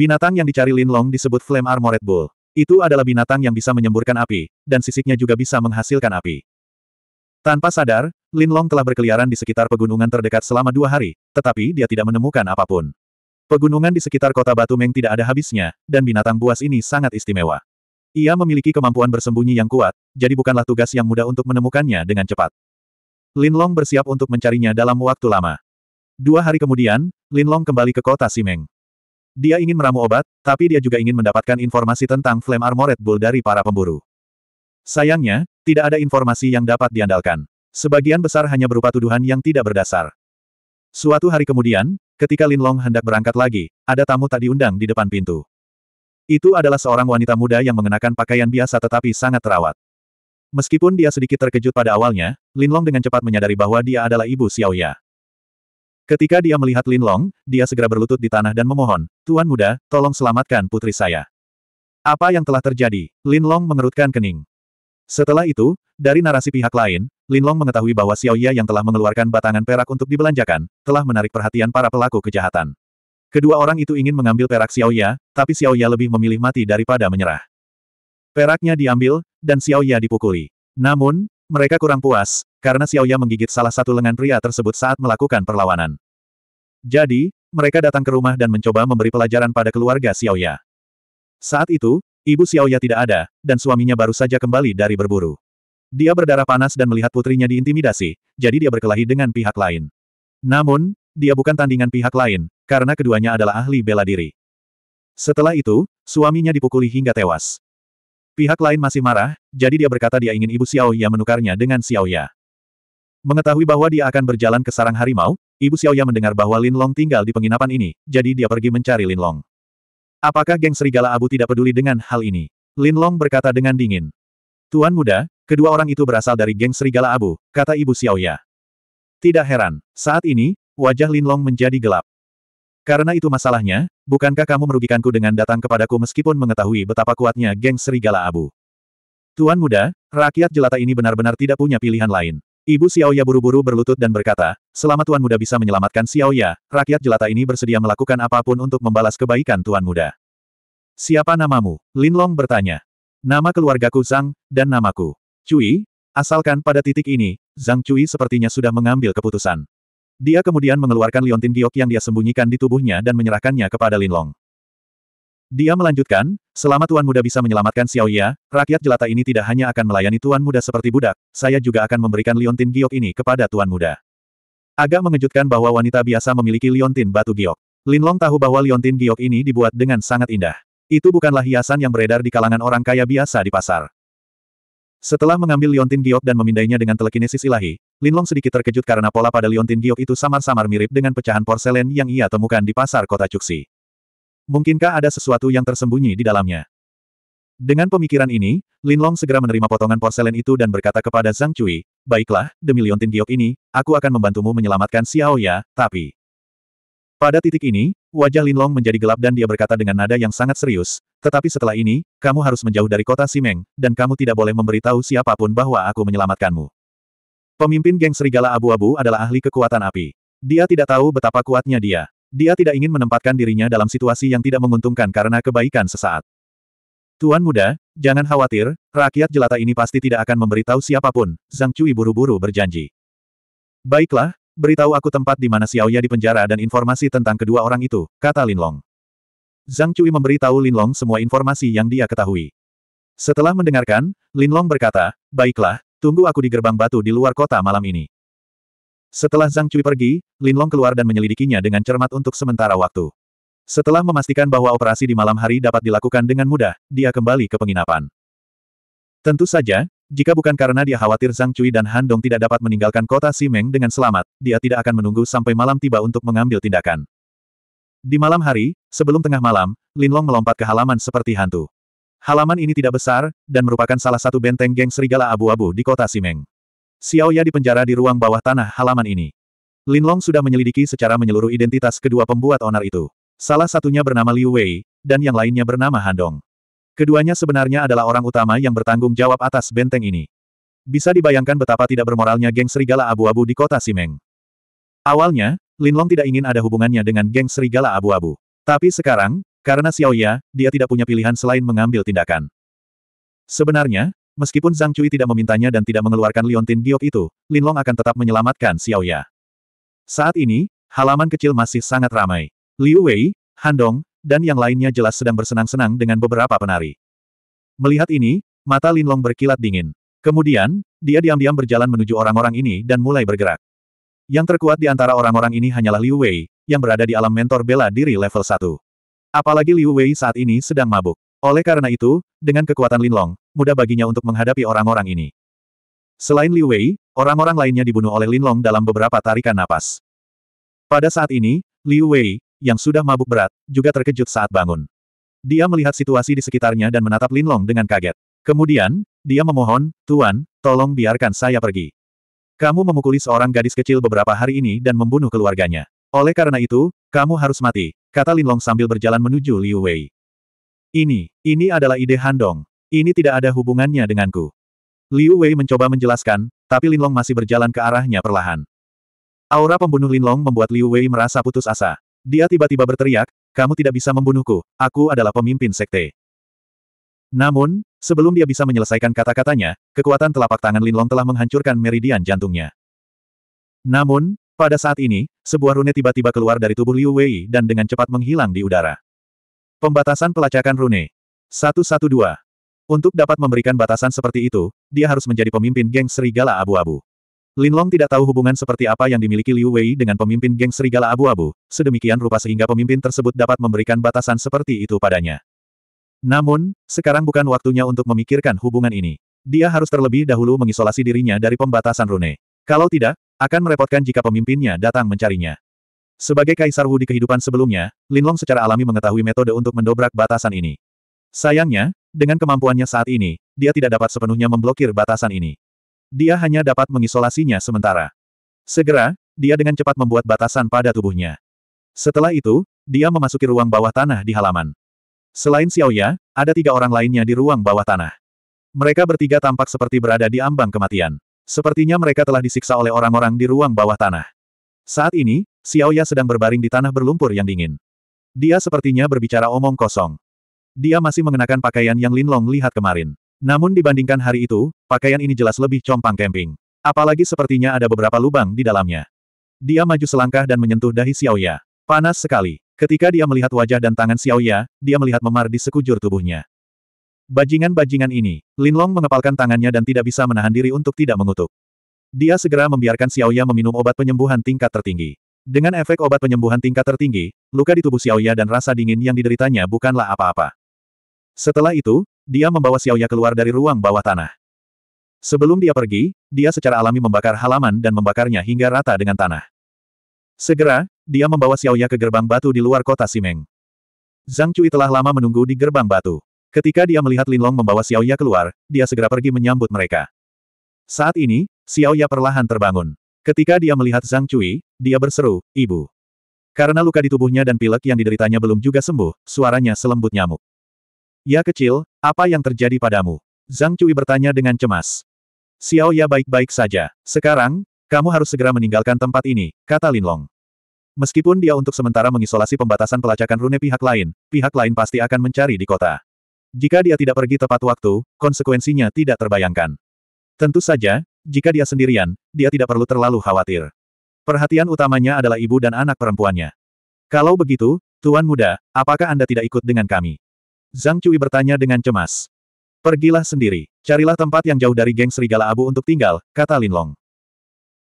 Binatang yang dicari Lin Long disebut Flame Armored Bull. Itu adalah binatang yang bisa menyemburkan api, dan sisiknya juga bisa menghasilkan api. Tanpa sadar, Lin Long telah berkeliaran di sekitar pegunungan terdekat selama dua hari, tetapi dia tidak menemukan apapun. Pegunungan di sekitar kota Batu Meng tidak ada habisnya, dan binatang buas ini sangat istimewa. Ia memiliki kemampuan bersembunyi yang kuat, jadi bukanlah tugas yang mudah untuk menemukannya dengan cepat. Lin Long bersiap untuk mencarinya dalam waktu lama. Dua hari kemudian, Lin Long kembali ke kota Simeng. Dia ingin meramu obat, tapi dia juga ingin mendapatkan informasi tentang Flame Armored Bull dari para pemburu. Sayangnya, tidak ada informasi yang dapat diandalkan. Sebagian besar hanya berupa tuduhan yang tidak berdasar. Suatu hari kemudian, ketika Lin Long hendak berangkat lagi, ada tamu tak diundang di depan pintu. Itu adalah seorang wanita muda yang mengenakan pakaian biasa tetapi sangat terawat. Meskipun dia sedikit terkejut pada awalnya, Lin Long dengan cepat menyadari bahwa dia adalah ibu Xiaoya. Ketika dia melihat Lin Long, dia segera berlutut di tanah dan memohon, Tuan Muda, tolong selamatkan putri saya. Apa yang telah terjadi? Lin Long mengerutkan kening. Setelah itu, dari narasi pihak lain, Lin Long mengetahui bahwa Xiao Ya yang telah mengeluarkan batangan perak untuk dibelanjakan, telah menarik perhatian para pelaku kejahatan. Kedua orang itu ingin mengambil perak Xiao Ya, tapi Xiao Ya lebih memilih mati daripada menyerah. Peraknya diambil, dan Xiao Ya dipukuli. Namun, mereka kurang puas, karena Xiao Xiaoya menggigit salah satu lengan pria tersebut saat melakukan perlawanan. Jadi, mereka datang ke rumah dan mencoba memberi pelajaran pada keluarga Xiao Xiaoya. Saat itu, ibu Xiao Xiaoya tidak ada, dan suaminya baru saja kembali dari berburu. Dia berdarah panas dan melihat putrinya diintimidasi, jadi dia berkelahi dengan pihak lain. Namun, dia bukan tandingan pihak lain, karena keduanya adalah ahli bela diri. Setelah itu, suaminya dipukuli hingga tewas. Pihak lain masih marah, jadi dia berkata dia ingin ibu Xiao Xiaoya menukarnya dengan Xiao Xiaoya. Mengetahui bahwa dia akan berjalan ke sarang harimau, Ibu Xiaoya mendengar bahwa Lin Long tinggal di penginapan ini, jadi dia pergi mencari Lin Long. Apakah geng serigala abu tidak peduli dengan hal ini? Lin Long berkata dengan dingin. Tuan muda, kedua orang itu berasal dari geng serigala abu, kata Ibu Xiaoya. Tidak heran, saat ini, wajah Lin Long menjadi gelap. Karena itu masalahnya, bukankah kamu merugikanku dengan datang kepadaku meskipun mengetahui betapa kuatnya geng serigala abu? Tuan muda, rakyat jelata ini benar-benar tidak punya pilihan lain. Ibu Xiaoya buru-buru berlutut dan berkata, selama Tuan Muda bisa menyelamatkan Xiaoya, rakyat jelata ini bersedia melakukan apapun untuk membalas kebaikan Tuan Muda. Siapa namamu? Lin Long bertanya. Nama keluargaku Zhang, dan namaku. Cui, asalkan pada titik ini, Zhang Cui sepertinya sudah mengambil keputusan. Dia kemudian mengeluarkan liontin giok yang dia sembunyikan di tubuhnya dan menyerahkannya kepada Lin Long. Dia melanjutkan, selama Tuan Muda bisa menyelamatkan Xiao Ya, rakyat jelata ini tidak hanya akan melayani Tuan Muda seperti budak, saya juga akan memberikan liontin giok ini kepada Tuan Muda. Agak mengejutkan bahwa wanita biasa memiliki liontin batu giok. Linlong tahu bahwa liontin giok ini dibuat dengan sangat indah. Itu bukanlah hiasan yang beredar di kalangan orang kaya biasa di pasar. Setelah mengambil liontin giok dan memindainya dengan telekinesis ilahi, Linlong sedikit terkejut karena pola pada liontin giok itu samar-samar mirip dengan pecahan porselen yang ia temukan di pasar kota Cuxi. Mungkinkah ada sesuatu yang tersembunyi di dalamnya? Dengan pemikiran ini, Linlong segera menerima potongan porselen itu dan berkata kepada Zhang Cui, Baiklah, demi liontin giok ini, aku akan membantumu menyelamatkan Xiao Ya, tapi... Pada titik ini, wajah Linlong menjadi gelap dan dia berkata dengan nada yang sangat serius, tetapi setelah ini, kamu harus menjauh dari kota Simeng, dan kamu tidak boleh memberitahu siapapun bahwa aku menyelamatkanmu. Pemimpin geng serigala abu-abu adalah ahli kekuatan api. Dia tidak tahu betapa kuatnya dia. Dia tidak ingin menempatkan dirinya dalam situasi yang tidak menguntungkan karena kebaikan sesaat. Tuan muda, jangan khawatir, rakyat jelata ini pasti tidak akan memberitahu siapapun, Zhang Cui buru-buru berjanji. Baiklah, beritahu aku tempat di mana Xiaoya dipenjara dan informasi tentang kedua orang itu, kata Linlong. Zhang Cui memberitahu Linlong semua informasi yang dia ketahui. Setelah mendengarkan, Linlong berkata, baiklah, tunggu aku di gerbang batu di luar kota malam ini. Setelah Zhang Cui pergi, Lin Long keluar dan menyelidikinya dengan cermat untuk sementara waktu. Setelah memastikan bahwa operasi di malam hari dapat dilakukan dengan mudah, dia kembali ke penginapan. Tentu saja, jika bukan karena dia khawatir Zhang Cui dan Han Dong tidak dapat meninggalkan kota Simeng dengan selamat, dia tidak akan menunggu sampai malam tiba untuk mengambil tindakan. Di malam hari, sebelum tengah malam, Lin Long melompat ke halaman seperti hantu. Halaman ini tidak besar, dan merupakan salah satu benteng geng serigala abu-abu di kota Simeng. Xiao Ya dipenjara di ruang bawah tanah halaman ini. Linlong sudah menyelidiki secara menyeluruh identitas kedua pembuat onar itu. Salah satunya bernama Liu Wei, dan yang lainnya bernama Handong. Keduanya sebenarnya adalah orang utama yang bertanggung jawab atas benteng ini. Bisa dibayangkan betapa tidak bermoralnya geng serigala abu-abu di kota Simeng. Awalnya, Linlong tidak ingin ada hubungannya dengan geng serigala abu-abu. Tapi sekarang, karena Xiao Ya, dia tidak punya pilihan selain mengambil tindakan. Sebenarnya, Meskipun Zhang Cui tidak memintanya dan tidak mengeluarkan liontin giok itu, Linlong akan tetap menyelamatkan Xiao Ya. Saat ini, halaman kecil masih sangat ramai. Liu Wei, Handong, dan yang lainnya jelas sedang bersenang-senang dengan beberapa penari. Melihat ini, mata Linlong berkilat dingin. Kemudian, dia diam-diam berjalan menuju orang-orang ini dan mulai bergerak. Yang terkuat di antara orang-orang ini hanyalah Liu Wei, yang berada di alam mentor bela diri level 1. Apalagi Liu Wei saat ini sedang mabuk. Oleh karena itu, dengan kekuatan Linlong, mudah baginya untuk menghadapi orang-orang ini. Selain Liu Wei, orang-orang lainnya dibunuh oleh Linlong dalam beberapa tarikan napas. Pada saat ini, Liu Wei, yang sudah mabuk berat, juga terkejut saat bangun. Dia melihat situasi di sekitarnya dan menatap Linlong dengan kaget. Kemudian, dia memohon, Tuan, tolong biarkan saya pergi. Kamu memukuli seorang gadis kecil beberapa hari ini dan membunuh keluarganya. Oleh karena itu, kamu harus mati, kata Linlong sambil berjalan menuju Liu Wei. Ini, ini adalah ide Handong. Ini tidak ada hubungannya denganku. Liu Wei mencoba menjelaskan, tapi Linlong masih berjalan ke arahnya perlahan. Aura pembunuh Linlong membuat Liu Wei merasa putus asa. Dia tiba-tiba berteriak, kamu tidak bisa membunuhku, aku adalah pemimpin sekte. Namun, sebelum dia bisa menyelesaikan kata-katanya, kekuatan telapak tangan Linlong telah menghancurkan meridian jantungnya. Namun, pada saat ini, sebuah rune tiba-tiba keluar dari tubuh Liu Wei dan dengan cepat menghilang di udara. Pembatasan pelacakan rune. 112. Untuk dapat memberikan batasan seperti itu, dia harus menjadi pemimpin geng serigala abu-abu. Linlong tidak tahu hubungan seperti apa yang dimiliki Liu Wei dengan pemimpin geng serigala abu-abu, sedemikian rupa sehingga pemimpin tersebut dapat memberikan batasan seperti itu padanya. Namun, sekarang bukan waktunya untuk memikirkan hubungan ini. Dia harus terlebih dahulu mengisolasi dirinya dari pembatasan rune. Kalau tidak, akan merepotkan jika pemimpinnya datang mencarinya. Sebagai Kaisar Wu di kehidupan sebelumnya, Linlong secara alami mengetahui metode untuk mendobrak batasan ini. Sayangnya, dengan kemampuannya saat ini, dia tidak dapat sepenuhnya memblokir batasan ini. Dia hanya dapat mengisolasinya sementara. Segera, dia dengan cepat membuat batasan pada tubuhnya. Setelah itu, dia memasuki ruang bawah tanah di halaman. Selain Xiaoya, ada tiga orang lainnya di ruang bawah tanah. Mereka bertiga tampak seperti berada di ambang kematian. Sepertinya mereka telah disiksa oleh orang-orang di ruang bawah tanah. Saat ini, Xiaoya sedang berbaring di tanah berlumpur yang dingin. Dia sepertinya berbicara omong kosong. Dia masih mengenakan pakaian yang Lin Long lihat kemarin. Namun dibandingkan hari itu, pakaian ini jelas lebih compang camping. Apalagi sepertinya ada beberapa lubang di dalamnya. Dia maju selangkah dan menyentuh dahi Xiaoya. Panas sekali. Ketika dia melihat wajah dan tangan Xiaoya, dia melihat memar di sekujur tubuhnya. Bajingan-bajingan ini, Lin Long mengepalkan tangannya dan tidak bisa menahan diri untuk tidak mengutuk. Dia segera membiarkan Xiaoya meminum obat penyembuhan tingkat tertinggi. Dengan efek obat penyembuhan tingkat tertinggi, luka di tubuh Xiaoya dan rasa dingin yang dideritanya bukanlah apa-apa. Setelah itu, dia membawa Xiaoya keluar dari ruang bawah tanah. Sebelum dia pergi, dia secara alami membakar halaman dan membakarnya hingga rata dengan tanah. Segera, dia membawa Xiaoya ke gerbang batu di luar kota Simeng. Zhang Cui telah lama menunggu di gerbang batu. Ketika dia melihat Linlong membawa Xiaoya keluar, dia segera pergi menyambut mereka. Saat ini, Xiao Ya perlahan terbangun. Ketika dia melihat Zhang Cui, dia berseru, Ibu. Karena luka di tubuhnya dan pilek yang dideritanya belum juga sembuh, suaranya selembut nyamuk. Ya kecil, apa yang terjadi padamu? Zhang Cui bertanya dengan cemas. Xiao Ya baik-baik saja. Sekarang, kamu harus segera meninggalkan tempat ini, kata Lin Long. Meskipun dia untuk sementara mengisolasi pembatasan pelacakan rune pihak lain, pihak lain pasti akan mencari di kota. Jika dia tidak pergi tepat waktu, konsekuensinya tidak terbayangkan. Tentu saja, jika dia sendirian, dia tidak perlu terlalu khawatir. Perhatian utamanya adalah ibu dan anak perempuannya. Kalau begitu, Tuan Muda, apakah Anda tidak ikut dengan kami? Zhang Cui bertanya dengan cemas. Pergilah sendiri, carilah tempat yang jauh dari geng serigala abu untuk tinggal, kata Lin Long.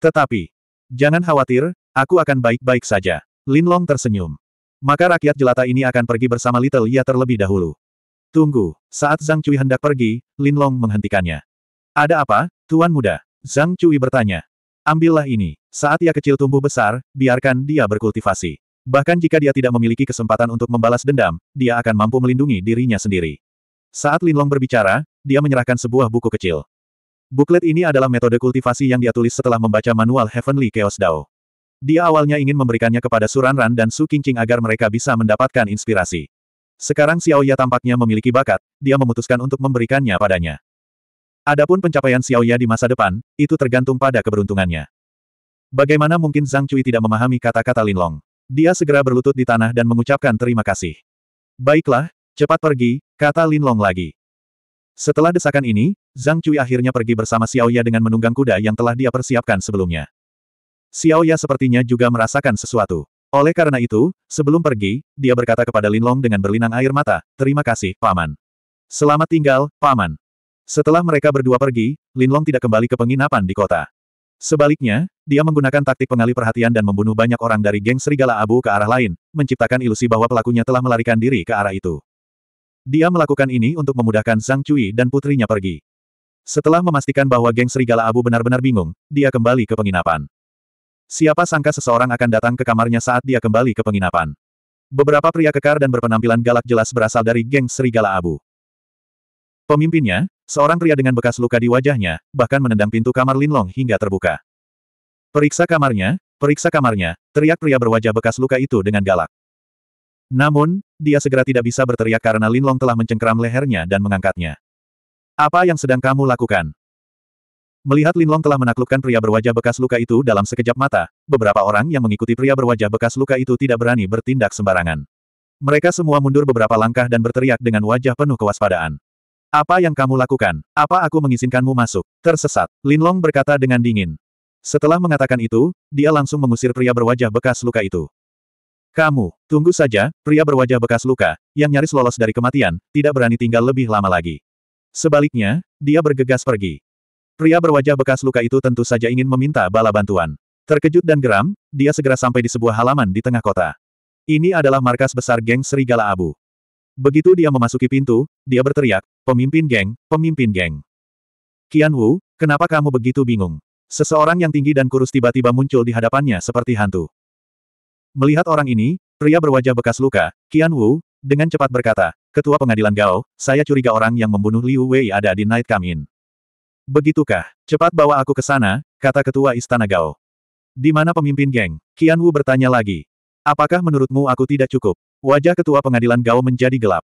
Tetapi, jangan khawatir, aku akan baik-baik saja. Lin Long tersenyum. Maka rakyat jelata ini akan pergi bersama Little Ya terlebih dahulu. Tunggu, saat Zhang Cui hendak pergi, Lin Long menghentikannya. Ada apa, Tuan Muda? Zhang Cui bertanya. Ambillah ini. Saat ia kecil tumbuh besar, biarkan dia berkultivasi. Bahkan jika dia tidak memiliki kesempatan untuk membalas dendam, dia akan mampu melindungi dirinya sendiri. Saat Lin Long berbicara, dia menyerahkan sebuah buku kecil. Buklet ini adalah metode kultivasi yang dia tulis setelah membaca manual Heavenly Chaos Dao. Dia awalnya ingin memberikannya kepada Suranran dan Su Qingqing agar mereka bisa mendapatkan inspirasi. Sekarang Xiao Xiaoya tampaknya memiliki bakat, dia memutuskan untuk memberikannya padanya. Adapun pencapaian Xiao Ya di masa depan, itu tergantung pada keberuntungannya. Bagaimana mungkin Zhang Cui tidak memahami kata-kata Lin Long? Dia segera berlutut di tanah dan mengucapkan terima kasih. Baiklah, cepat pergi, kata Lin Long lagi. Setelah desakan ini, Zhang Cui akhirnya pergi bersama Xiao Ya dengan menunggang kuda yang telah dia persiapkan sebelumnya. Xiao Ya sepertinya juga merasakan sesuatu. Oleh karena itu, sebelum pergi, dia berkata kepada Lin Long dengan berlinang air mata, Terima kasih, Paman. Selamat tinggal, Paman. Setelah mereka berdua pergi, Linlong tidak kembali ke penginapan di kota. Sebaliknya, dia menggunakan taktik pengalih perhatian dan membunuh banyak orang dari geng serigala abu ke arah lain, menciptakan ilusi bahwa pelakunya telah melarikan diri ke arah itu. Dia melakukan ini untuk memudahkan Sang Cui dan putrinya pergi. Setelah memastikan bahwa geng serigala abu benar-benar bingung, dia kembali ke penginapan. Siapa sangka seseorang akan datang ke kamarnya saat dia kembali ke penginapan. Beberapa pria kekar dan berpenampilan galak jelas berasal dari geng serigala abu. Pemimpinnya, seorang pria dengan bekas luka di wajahnya, bahkan menendang pintu kamar Linlong hingga terbuka. Periksa kamarnya, periksa kamarnya, teriak pria berwajah bekas luka itu dengan galak. Namun, dia segera tidak bisa berteriak karena Linlong telah mencengkeram lehernya dan mengangkatnya. Apa yang sedang kamu lakukan? Melihat Linlong telah menaklukkan pria berwajah bekas luka itu dalam sekejap mata, beberapa orang yang mengikuti pria berwajah bekas luka itu tidak berani bertindak sembarangan. Mereka semua mundur beberapa langkah dan berteriak dengan wajah penuh kewaspadaan. Apa yang kamu lakukan? Apa aku mengizinkanmu masuk? Tersesat. Linlong berkata dengan dingin. Setelah mengatakan itu, dia langsung mengusir pria berwajah bekas luka itu. Kamu, tunggu saja, pria berwajah bekas luka, yang nyaris lolos dari kematian, tidak berani tinggal lebih lama lagi. Sebaliknya, dia bergegas pergi. Pria berwajah bekas luka itu tentu saja ingin meminta bala bantuan. Terkejut dan geram, dia segera sampai di sebuah halaman di tengah kota. Ini adalah markas besar geng Serigala Abu. Begitu dia memasuki pintu, dia berteriak, pemimpin geng, pemimpin geng. Qian Wu, kenapa kamu begitu bingung? Seseorang yang tinggi dan kurus tiba-tiba muncul di hadapannya seperti hantu. Melihat orang ini, pria berwajah bekas luka, Qian Wu, dengan cepat berkata, Ketua Pengadilan Gao, saya curiga orang yang membunuh Liu Wei ada di Night Come In. Begitukah, cepat bawa aku ke sana, kata Ketua Istana Gao. Di mana pemimpin geng? Qian Wu bertanya lagi. Apakah menurutmu aku tidak cukup? Wajah ketua pengadilan Gao menjadi gelap.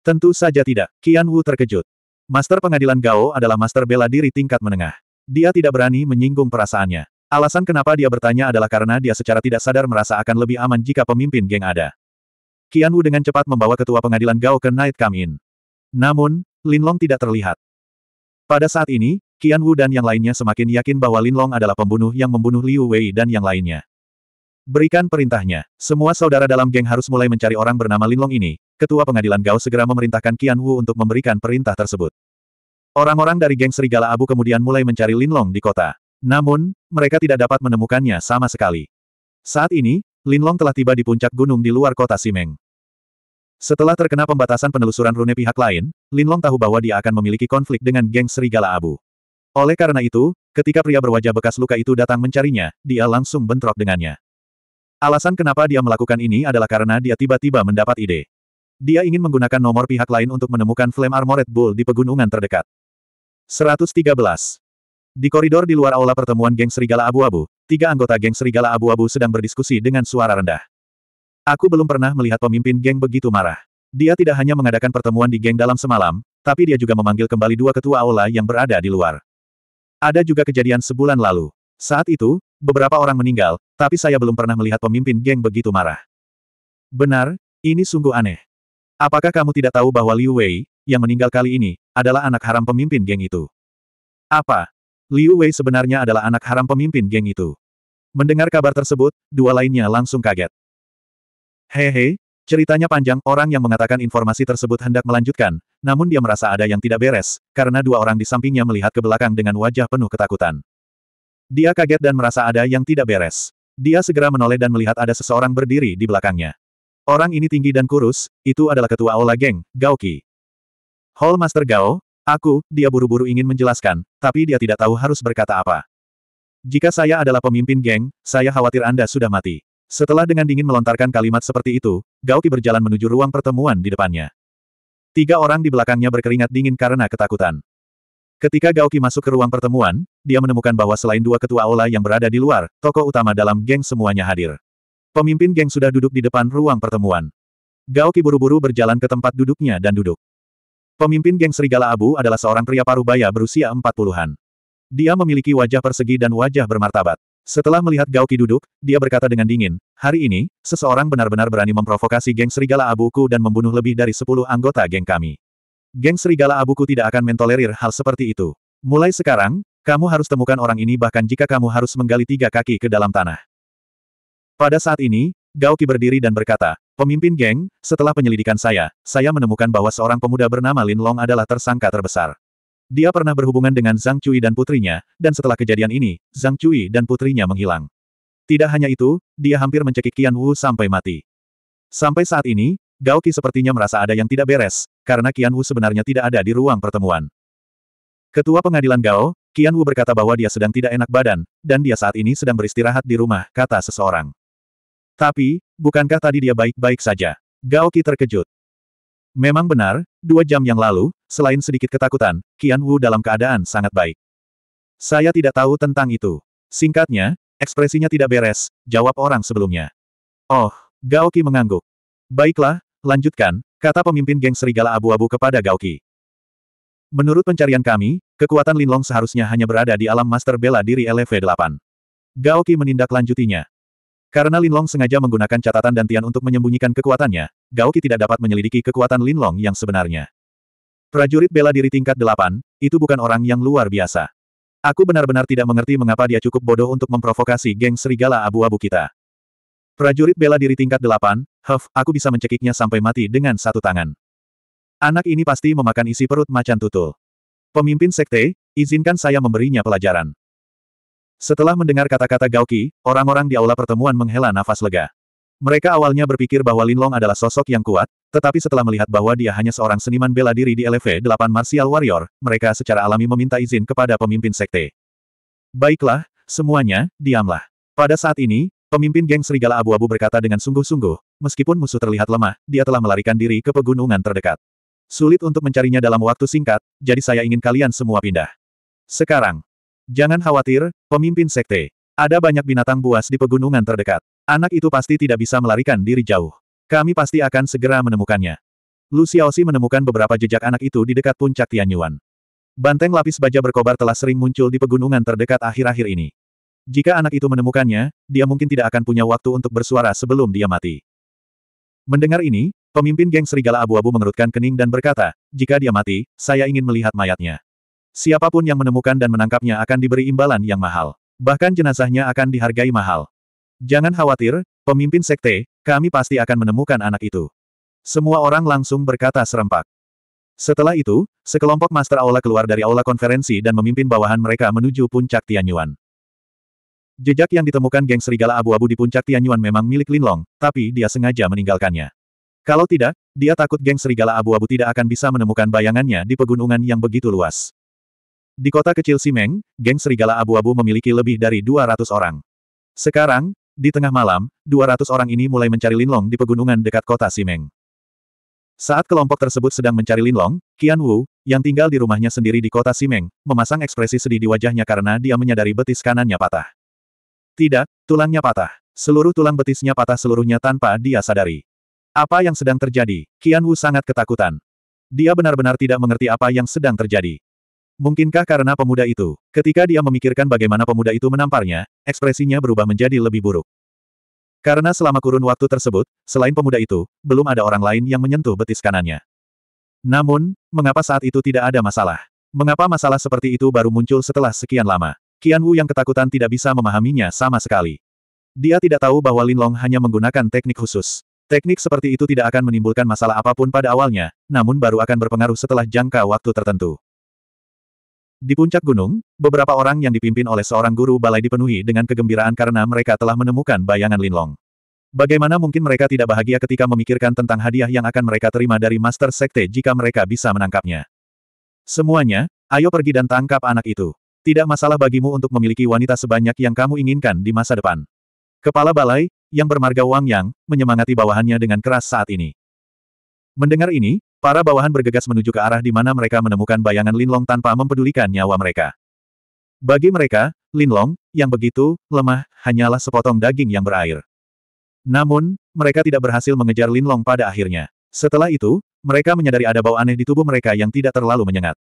Tentu saja tidak, Qian Wu terkejut. Master pengadilan Gao adalah master bela diri tingkat menengah. Dia tidak berani menyinggung perasaannya. Alasan kenapa dia bertanya adalah karena dia secara tidak sadar merasa akan lebih aman jika pemimpin geng ada. Qian Wu dengan cepat membawa ketua pengadilan Gao ke Night Come In. Namun, Lin Long tidak terlihat. Pada saat ini, Qian Wu dan yang lainnya semakin yakin bahwa Lin Long adalah pembunuh yang membunuh Liu Wei dan yang lainnya. Berikan perintahnya. Semua saudara dalam geng harus mulai mencari orang bernama Linlong ini. Ketua pengadilan Gao segera memerintahkan Qian Wu untuk memberikan perintah tersebut. Orang-orang dari geng Serigala Abu kemudian mulai mencari Linlong di kota. Namun, mereka tidak dapat menemukannya sama sekali. Saat ini, Linlong telah tiba di puncak gunung di luar kota Simeng. Setelah terkena pembatasan penelusuran rune pihak lain, Linlong tahu bahwa dia akan memiliki konflik dengan geng Serigala Abu. Oleh karena itu, ketika pria berwajah bekas luka itu datang mencarinya, dia langsung bentrok dengannya. Alasan kenapa dia melakukan ini adalah karena dia tiba-tiba mendapat ide. Dia ingin menggunakan nomor pihak lain untuk menemukan Flame Armored Bull di pegunungan terdekat. 113. Di koridor di luar aula pertemuan geng serigala abu-abu, tiga anggota geng serigala abu-abu sedang berdiskusi dengan suara rendah. Aku belum pernah melihat pemimpin geng begitu marah. Dia tidak hanya mengadakan pertemuan di geng dalam semalam, tapi dia juga memanggil kembali dua ketua aula yang berada di luar. Ada juga kejadian sebulan lalu. Saat itu, Beberapa orang meninggal, tapi saya belum pernah melihat pemimpin geng begitu marah. Benar, ini sungguh aneh. Apakah kamu tidak tahu bahwa Liu Wei, yang meninggal kali ini, adalah anak haram pemimpin geng itu? Apa? Liu Wei sebenarnya adalah anak haram pemimpin geng itu. Mendengar kabar tersebut, dua lainnya langsung kaget. Hehe, ceritanya panjang, orang yang mengatakan informasi tersebut hendak melanjutkan, namun dia merasa ada yang tidak beres, karena dua orang di sampingnya melihat ke belakang dengan wajah penuh ketakutan. Dia kaget dan merasa ada yang tidak beres. Dia segera menoleh dan melihat ada seseorang berdiri di belakangnya. Orang ini tinggi dan kurus, itu adalah ketua aula geng, Gao Qi. Hall Master Gao, aku, dia buru-buru ingin menjelaskan, tapi dia tidak tahu harus berkata apa. Jika saya adalah pemimpin geng, saya khawatir Anda sudah mati. Setelah dengan dingin melontarkan kalimat seperti itu, Gao Qi berjalan menuju ruang pertemuan di depannya. Tiga orang di belakangnya berkeringat dingin karena ketakutan. Ketika Gao Qi masuk ke ruang pertemuan, dia menemukan bahwa selain dua ketua aula yang berada di luar, tokoh utama dalam geng semuanya hadir. Pemimpin geng sudah duduk di depan ruang pertemuan. Gaoki buru-buru berjalan ke tempat duduknya dan duduk. Pemimpin geng Serigala Abu adalah seorang pria parubaya berusia empat puluhan. Dia memiliki wajah persegi dan wajah bermartabat. Setelah melihat Gaoki duduk, dia berkata dengan dingin, hari ini, seseorang benar-benar berani memprovokasi geng Serigala Abuku dan membunuh lebih dari sepuluh anggota geng kami. Geng Serigala Abuku tidak akan mentolerir hal seperti itu. Mulai sekarang, kamu harus temukan orang ini bahkan jika kamu harus menggali tiga kaki ke dalam tanah. Pada saat ini, Gauki berdiri dan berkata, Pemimpin geng, setelah penyelidikan saya, saya menemukan bahwa seorang pemuda bernama Lin Long adalah tersangka terbesar. Dia pernah berhubungan dengan Zhang Cui dan putrinya, dan setelah kejadian ini, Zhang Cui dan putrinya menghilang. Tidak hanya itu, dia hampir mencekik Qian Wu sampai mati. Sampai saat ini, Gauki sepertinya merasa ada yang tidak beres, karena Qian Wu sebenarnya tidak ada di ruang pertemuan. Ketua pengadilan Gao, Qian Wu berkata bahwa dia sedang tidak enak badan, dan dia saat ini sedang beristirahat di rumah, kata seseorang. Tapi, bukankah tadi dia baik-baik saja? Gao Qi terkejut. Memang benar, dua jam yang lalu, selain sedikit ketakutan, Qian Wu dalam keadaan sangat baik. Saya tidak tahu tentang itu. Singkatnya, ekspresinya tidak beres, jawab orang sebelumnya. Oh, Gao Qi mengangguk. Baiklah, lanjutkan, kata pemimpin geng serigala abu-abu kepada Gao Qi. Menurut pencarian kami, kekuatan Linlong seharusnya hanya berada di alam master bela diri LV8. Gao Qi menindaklanjutinya. Karena Linlong sengaja menggunakan catatan dan Tian untuk menyembunyikan kekuatannya, Gao Qi tidak dapat menyelidiki kekuatan Linlong yang sebenarnya. Prajurit bela diri tingkat 8, itu bukan orang yang luar biasa. Aku benar-benar tidak mengerti mengapa dia cukup bodoh untuk memprovokasi geng serigala abu-abu kita. Prajurit bela diri tingkat 8, Huff, aku bisa mencekiknya sampai mati dengan satu tangan. Anak ini pasti memakan isi perut macan tutul. Pemimpin sekte, izinkan saya memberinya pelajaran. Setelah mendengar kata-kata Gauki, orang-orang di aula pertemuan menghela nafas lega. Mereka awalnya berpikir bahwa Linlong adalah sosok yang kuat, tetapi setelah melihat bahwa dia hanya seorang seniman bela diri di LV8 Martial Warrior, mereka secara alami meminta izin kepada pemimpin sekte. Baiklah, semuanya, diamlah. Pada saat ini, pemimpin geng serigala abu-abu berkata dengan sungguh-sungguh, meskipun musuh terlihat lemah, dia telah melarikan diri ke pegunungan terdekat. Sulit untuk mencarinya dalam waktu singkat, jadi saya ingin kalian semua pindah. Sekarang. Jangan khawatir, pemimpin sekte. Ada banyak binatang buas di pegunungan terdekat. Anak itu pasti tidak bisa melarikan diri jauh. Kami pasti akan segera menemukannya. Lu Xiaoxi menemukan beberapa jejak anak itu di dekat puncak Tianyuan. Banteng lapis baja berkobar telah sering muncul di pegunungan terdekat akhir-akhir ini. Jika anak itu menemukannya, dia mungkin tidak akan punya waktu untuk bersuara sebelum dia mati. Mendengar ini, Pemimpin geng serigala abu-abu mengerutkan kening dan berkata, jika dia mati, saya ingin melihat mayatnya. Siapapun yang menemukan dan menangkapnya akan diberi imbalan yang mahal. Bahkan jenazahnya akan dihargai mahal. Jangan khawatir, pemimpin sekte, kami pasti akan menemukan anak itu. Semua orang langsung berkata serempak. Setelah itu, sekelompok Master Aula keluar dari aula konferensi dan memimpin bawahan mereka menuju puncak Tianyuan. Jejak yang ditemukan geng serigala abu-abu di puncak Tianyuan memang milik Linlong, tapi dia sengaja meninggalkannya. Kalau tidak, dia takut geng serigala abu-abu tidak akan bisa menemukan bayangannya di pegunungan yang begitu luas. Di kota kecil Simeng, geng serigala abu-abu memiliki lebih dari 200 orang. Sekarang, di tengah malam, 200 orang ini mulai mencari Linlong di pegunungan dekat kota Simeng. Saat kelompok tersebut sedang mencari Linlong, Qian Wu, yang tinggal di rumahnya sendiri di kota Simeng, memasang ekspresi sedih di wajahnya karena dia menyadari betis kanannya patah. Tidak, tulangnya patah. Seluruh tulang betisnya patah seluruhnya tanpa dia sadari. Apa yang sedang terjadi? Qian Wu sangat ketakutan. Dia benar-benar tidak mengerti apa yang sedang terjadi. Mungkinkah karena pemuda itu, ketika dia memikirkan bagaimana pemuda itu menamparnya, ekspresinya berubah menjadi lebih buruk. Karena selama kurun waktu tersebut, selain pemuda itu, belum ada orang lain yang menyentuh betis kanannya. Namun, mengapa saat itu tidak ada masalah? Mengapa masalah seperti itu baru muncul setelah sekian lama? Qian Wu yang ketakutan tidak bisa memahaminya sama sekali. Dia tidak tahu bahwa Lin Long hanya menggunakan teknik khusus. Teknik seperti itu tidak akan menimbulkan masalah apapun pada awalnya, namun baru akan berpengaruh setelah jangka waktu tertentu. Di puncak gunung, beberapa orang yang dipimpin oleh seorang guru balai dipenuhi dengan kegembiraan karena mereka telah menemukan bayangan Linlong. Bagaimana mungkin mereka tidak bahagia ketika memikirkan tentang hadiah yang akan mereka terima dari Master Sekte jika mereka bisa menangkapnya? Semuanya, ayo pergi dan tangkap anak itu. Tidak masalah bagimu untuk memiliki wanita sebanyak yang kamu inginkan di masa depan. Kepala balai, yang bermarga Wang Yang, menyemangati bawahannya dengan keras saat ini. Mendengar ini, para bawahan bergegas menuju ke arah di mana mereka menemukan bayangan Lin Long tanpa mempedulikan nyawa mereka. Bagi mereka, Lin Long yang begitu, lemah, hanyalah sepotong daging yang berair. Namun, mereka tidak berhasil mengejar Lin Long pada akhirnya. Setelah itu, mereka menyadari ada bau aneh di tubuh mereka yang tidak terlalu menyengat.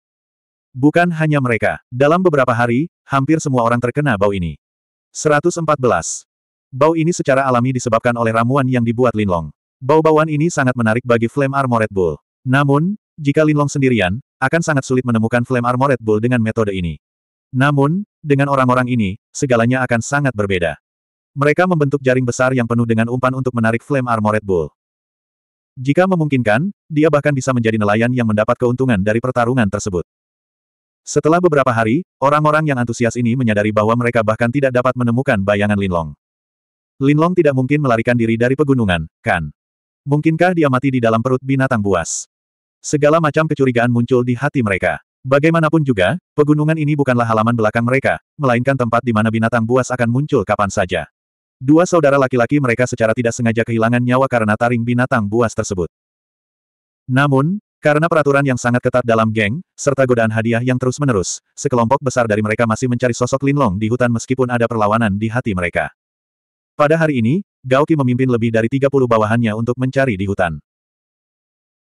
Bukan hanya mereka, dalam beberapa hari, hampir semua orang terkena bau ini. 114. Bau ini secara alami disebabkan oleh ramuan yang dibuat Linlong. Bau-bauan ini sangat menarik bagi Flame Armored Bull. Namun, jika Linlong sendirian, akan sangat sulit menemukan Flame Armored Bull dengan metode ini. Namun, dengan orang-orang ini, segalanya akan sangat berbeda. Mereka membentuk jaring besar yang penuh dengan umpan untuk menarik Flame Armored Bull. Jika memungkinkan, dia bahkan bisa menjadi nelayan yang mendapat keuntungan dari pertarungan tersebut. Setelah beberapa hari, orang-orang yang antusias ini menyadari bahwa mereka bahkan tidak dapat menemukan bayangan Linlong. Linlong tidak mungkin melarikan diri dari pegunungan, kan? Mungkinkah dia mati di dalam perut binatang buas? Segala macam kecurigaan muncul di hati mereka. Bagaimanapun juga, pegunungan ini bukanlah halaman belakang mereka, melainkan tempat di mana binatang buas akan muncul kapan saja. Dua saudara laki-laki mereka secara tidak sengaja kehilangan nyawa karena taring binatang buas tersebut. Namun, karena peraturan yang sangat ketat dalam geng, serta godaan hadiah yang terus-menerus, sekelompok besar dari mereka masih mencari sosok Linlong di hutan meskipun ada perlawanan di hati mereka. Pada hari ini, Gaoki memimpin lebih dari 30 bawahannya untuk mencari di hutan.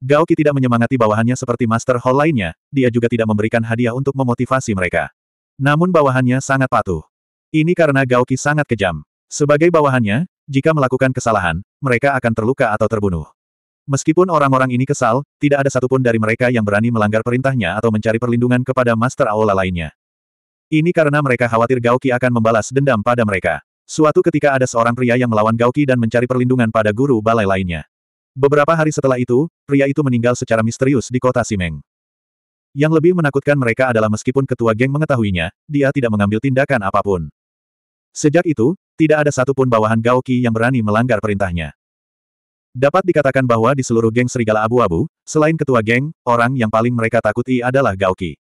Gaoki tidak menyemangati bawahannya seperti Master Hall lainnya, dia juga tidak memberikan hadiah untuk memotivasi mereka. Namun bawahannya sangat patuh. Ini karena Gaoki sangat kejam. Sebagai bawahannya, jika melakukan kesalahan, mereka akan terluka atau terbunuh. Meskipun orang-orang ini kesal, tidak ada satupun dari mereka yang berani melanggar perintahnya atau mencari perlindungan kepada Master Aula lainnya. Ini karena mereka khawatir Gaoki akan membalas dendam pada mereka. Suatu ketika ada seorang pria yang melawan Gauki dan mencari perlindungan pada guru balai lainnya. Beberapa hari setelah itu, pria itu meninggal secara misterius di kota Simeng. Yang lebih menakutkan mereka adalah meskipun ketua geng mengetahuinya, dia tidak mengambil tindakan apapun. Sejak itu, tidak ada satupun bawahan Gauki yang berani melanggar perintahnya. Dapat dikatakan bahwa di seluruh geng serigala abu-abu, selain ketua geng, orang yang paling mereka takuti adalah Gauki.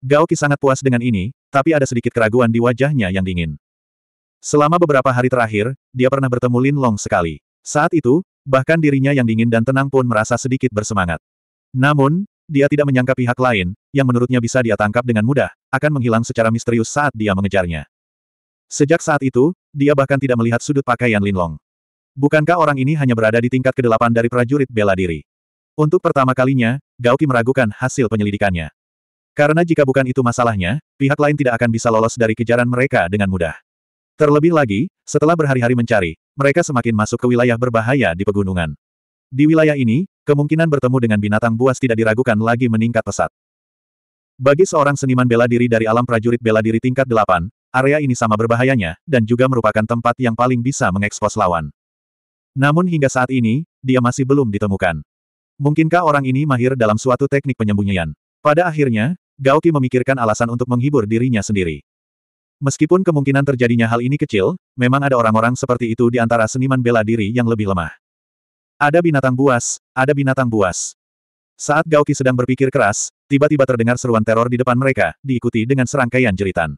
Gauki sangat puas dengan ini, tapi ada sedikit keraguan di wajahnya yang dingin. Selama beberapa hari terakhir, dia pernah bertemu Lin Long sekali. Saat itu, bahkan dirinya yang dingin dan tenang pun merasa sedikit bersemangat. Namun, dia tidak menyangka pihak lain, yang menurutnya bisa dia tangkap dengan mudah, akan menghilang secara misterius saat dia mengejarnya. Sejak saat itu, dia bahkan tidak melihat sudut pakaian Lin Long. Bukankah orang ini hanya berada di tingkat kedelapan dari prajurit bela diri? Untuk pertama kalinya, Gauki meragukan hasil penyelidikannya. Karena jika bukan itu masalahnya, pihak lain tidak akan bisa lolos dari kejaran mereka dengan mudah. Terlebih lagi, setelah berhari-hari mencari, mereka semakin masuk ke wilayah berbahaya di pegunungan. Di wilayah ini, kemungkinan bertemu dengan binatang buas tidak diragukan lagi meningkat pesat. Bagi seorang seniman bela diri dari alam prajurit bela diri tingkat 8, area ini sama berbahayanya, dan juga merupakan tempat yang paling bisa mengekspos lawan. Namun hingga saat ini, dia masih belum ditemukan. Mungkinkah orang ini mahir dalam suatu teknik penyembunyian? Pada akhirnya, Gaoki memikirkan alasan untuk menghibur dirinya sendiri. Meskipun kemungkinan terjadinya hal ini kecil, memang ada orang-orang seperti itu di antara seniman bela diri yang lebih lemah. Ada binatang buas, ada binatang buas. Saat Gauki sedang berpikir keras, tiba-tiba terdengar seruan teror di depan mereka, diikuti dengan serangkaian jeritan.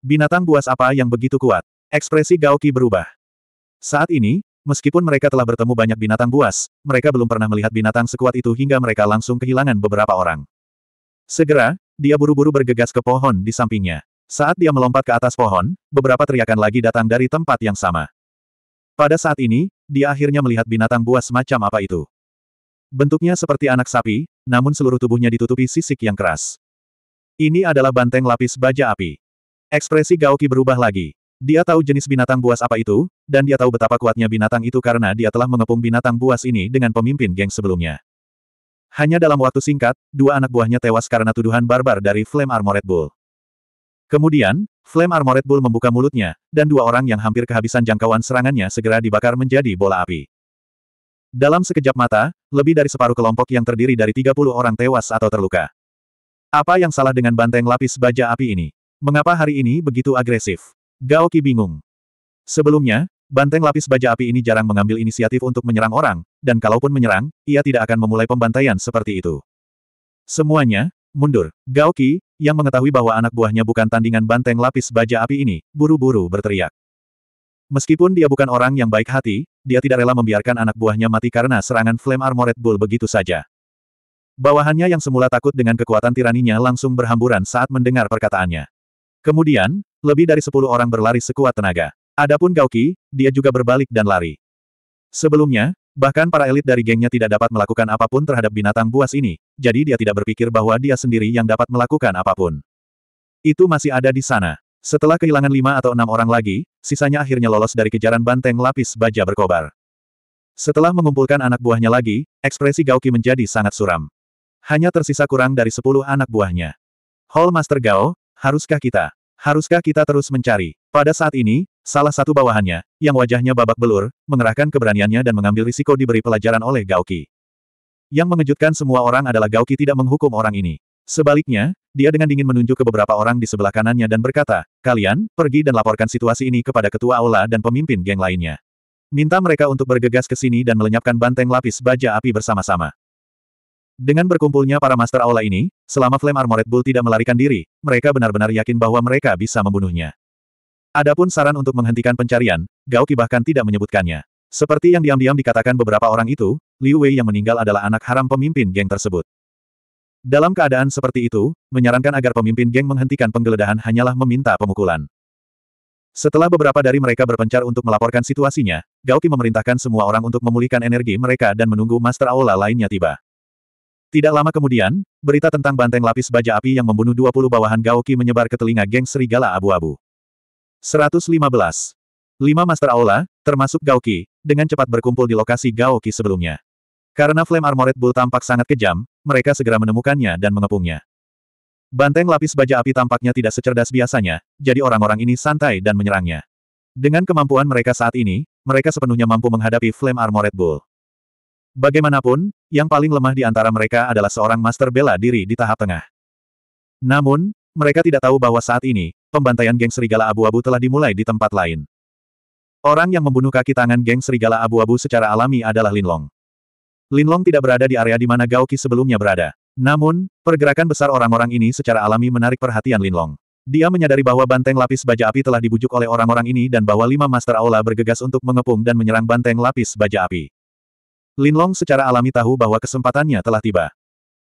Binatang buas apa yang begitu kuat? Ekspresi Gauki berubah. Saat ini, meskipun mereka telah bertemu banyak binatang buas, mereka belum pernah melihat binatang sekuat itu hingga mereka langsung kehilangan beberapa orang. Segera, dia buru-buru bergegas ke pohon di sampingnya. Saat dia melompat ke atas pohon, beberapa teriakan lagi datang dari tempat yang sama. Pada saat ini, dia akhirnya melihat binatang buas macam apa itu. Bentuknya seperti anak sapi, namun seluruh tubuhnya ditutupi sisik yang keras. Ini adalah banteng lapis baja api. Ekspresi Gaoki berubah lagi. Dia tahu jenis binatang buas apa itu, dan dia tahu betapa kuatnya binatang itu karena dia telah mengepung binatang buas ini dengan pemimpin geng sebelumnya. Hanya dalam waktu singkat, dua anak buahnya tewas karena tuduhan barbar dari Flame Armored Bull. Kemudian, Flame Armored Bull membuka mulutnya, dan dua orang yang hampir kehabisan jangkauan serangannya segera dibakar menjadi bola api. Dalam sekejap mata, lebih dari separuh kelompok yang terdiri dari 30 orang tewas atau terluka. Apa yang salah dengan banteng lapis baja api ini? Mengapa hari ini begitu agresif? Gao bingung. Sebelumnya, banteng lapis baja api ini jarang mengambil inisiatif untuk menyerang orang, dan kalaupun menyerang, ia tidak akan memulai pembantaian seperti itu. Semuanya, mundur. Gao yang mengetahui bahwa anak buahnya bukan tandingan banteng lapis baja api ini, buru-buru berteriak. Meskipun dia bukan orang yang baik hati, dia tidak rela membiarkan anak buahnya mati karena serangan Flame Armored Bull begitu saja. Bawahannya yang semula takut dengan kekuatan tiraninya langsung berhamburan saat mendengar perkataannya. Kemudian, lebih dari sepuluh orang berlari sekuat tenaga. Adapun Gauki, dia juga berbalik dan lari. Sebelumnya, Bahkan para elit dari gengnya tidak dapat melakukan apapun terhadap binatang buas ini, jadi dia tidak berpikir bahwa dia sendiri yang dapat melakukan apapun. Itu masih ada di sana. Setelah kehilangan lima atau enam orang lagi, sisanya akhirnya lolos dari kejaran banteng lapis baja berkobar. Setelah mengumpulkan anak buahnya lagi, ekspresi Gauki menjadi sangat suram. Hanya tersisa kurang dari sepuluh anak buahnya. Hall Master Gao, haruskah kita? Haruskah kita terus mencari? Pada saat ini, salah satu bawahannya, yang wajahnya babak belur, mengerahkan keberaniannya dan mengambil risiko diberi pelajaran oleh Gauki. Yang mengejutkan semua orang adalah Gauki tidak menghukum orang ini. Sebaliknya, dia dengan dingin menunjuk ke beberapa orang di sebelah kanannya dan berkata, kalian, pergi dan laporkan situasi ini kepada ketua aula dan pemimpin geng lainnya. Minta mereka untuk bergegas ke sini dan melenyapkan banteng lapis baja api bersama-sama. Dengan berkumpulnya para Master Aula ini, selama Flame Armored Bull tidak melarikan diri, mereka benar-benar yakin bahwa mereka bisa membunuhnya. Adapun saran untuk menghentikan pencarian, Gauki bahkan tidak menyebutkannya. Seperti yang diam-diam dikatakan beberapa orang itu, Liu Wei yang meninggal adalah anak haram pemimpin geng tersebut. Dalam keadaan seperti itu, menyarankan agar pemimpin geng menghentikan penggeledahan hanyalah meminta pemukulan. Setelah beberapa dari mereka berpencar untuk melaporkan situasinya, Gauki memerintahkan semua orang untuk memulihkan energi mereka dan menunggu Master Aula lainnya tiba. Tidak lama kemudian, berita tentang banteng lapis baja api yang membunuh 20 bawahan Gaoki menyebar ke telinga geng serigala abu-abu. 115. Lima Master Aula, termasuk Gaoki, dengan cepat berkumpul di lokasi Gaoki sebelumnya. Karena Flame Armored Bull tampak sangat kejam, mereka segera menemukannya dan mengepungnya. Banteng lapis baja api tampaknya tidak secerdas biasanya, jadi orang-orang ini santai dan menyerangnya. Dengan kemampuan mereka saat ini, mereka sepenuhnya mampu menghadapi Flame Armored Bull. Bagaimanapun, yang paling lemah di antara mereka adalah seorang master bela diri di tahap tengah. Namun, mereka tidak tahu bahwa saat ini, pembantaian geng serigala abu-abu telah dimulai di tempat lain. Orang yang membunuh kaki tangan geng serigala abu-abu secara alami adalah Linlong. Linlong tidak berada di area di mana Gaoki sebelumnya berada. Namun, pergerakan besar orang-orang ini secara alami menarik perhatian Linlong. Dia menyadari bahwa banteng lapis baja api telah dibujuk oleh orang-orang ini dan bahwa lima master aula bergegas untuk mengepung dan menyerang banteng lapis baja api. Linlong secara alami tahu bahwa kesempatannya telah tiba.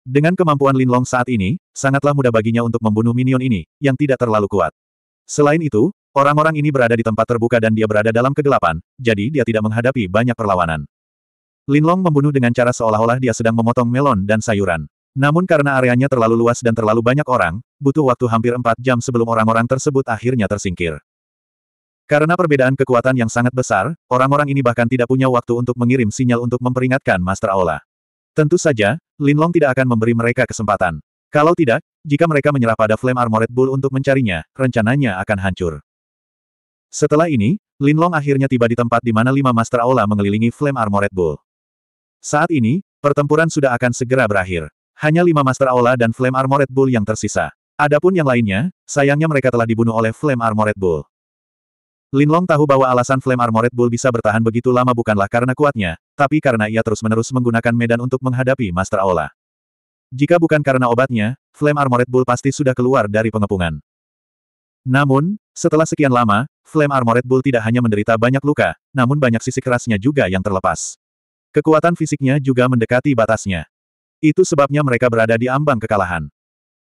Dengan kemampuan Linlong saat ini, sangatlah mudah baginya untuk membunuh minion ini, yang tidak terlalu kuat. Selain itu, orang-orang ini berada di tempat terbuka dan dia berada dalam kegelapan, jadi dia tidak menghadapi banyak perlawanan. Linlong membunuh dengan cara seolah-olah dia sedang memotong melon dan sayuran. Namun karena areanya terlalu luas dan terlalu banyak orang, butuh waktu hampir 4 jam sebelum orang-orang tersebut akhirnya tersingkir. Karena perbedaan kekuatan yang sangat besar, orang-orang ini bahkan tidak punya waktu untuk mengirim sinyal untuk memperingatkan Master Aula. Tentu saja, Linlong tidak akan memberi mereka kesempatan. Kalau tidak, jika mereka menyerah pada Flame Armored Bull untuk mencarinya, rencananya akan hancur. Setelah ini, Linlong akhirnya tiba di tempat di mana lima Master Aula mengelilingi Flame Armored Bull. Saat ini, pertempuran sudah akan segera berakhir. Hanya lima Master Aula dan Flame Armored Bull yang tersisa. Adapun yang lainnya, sayangnya mereka telah dibunuh oleh Flame Armored Bull. Linlong tahu bahwa alasan Flame Armored Bull bisa bertahan begitu lama bukanlah karena kuatnya, tapi karena ia terus-menerus menggunakan medan untuk menghadapi Master Aula. Jika bukan karena obatnya, Flame Armored Bull pasti sudah keluar dari pengepungan. Namun, setelah sekian lama, Flame Armored Bull tidak hanya menderita banyak luka, namun banyak sisi kerasnya juga yang terlepas. Kekuatan fisiknya juga mendekati batasnya. Itu sebabnya mereka berada di ambang kekalahan.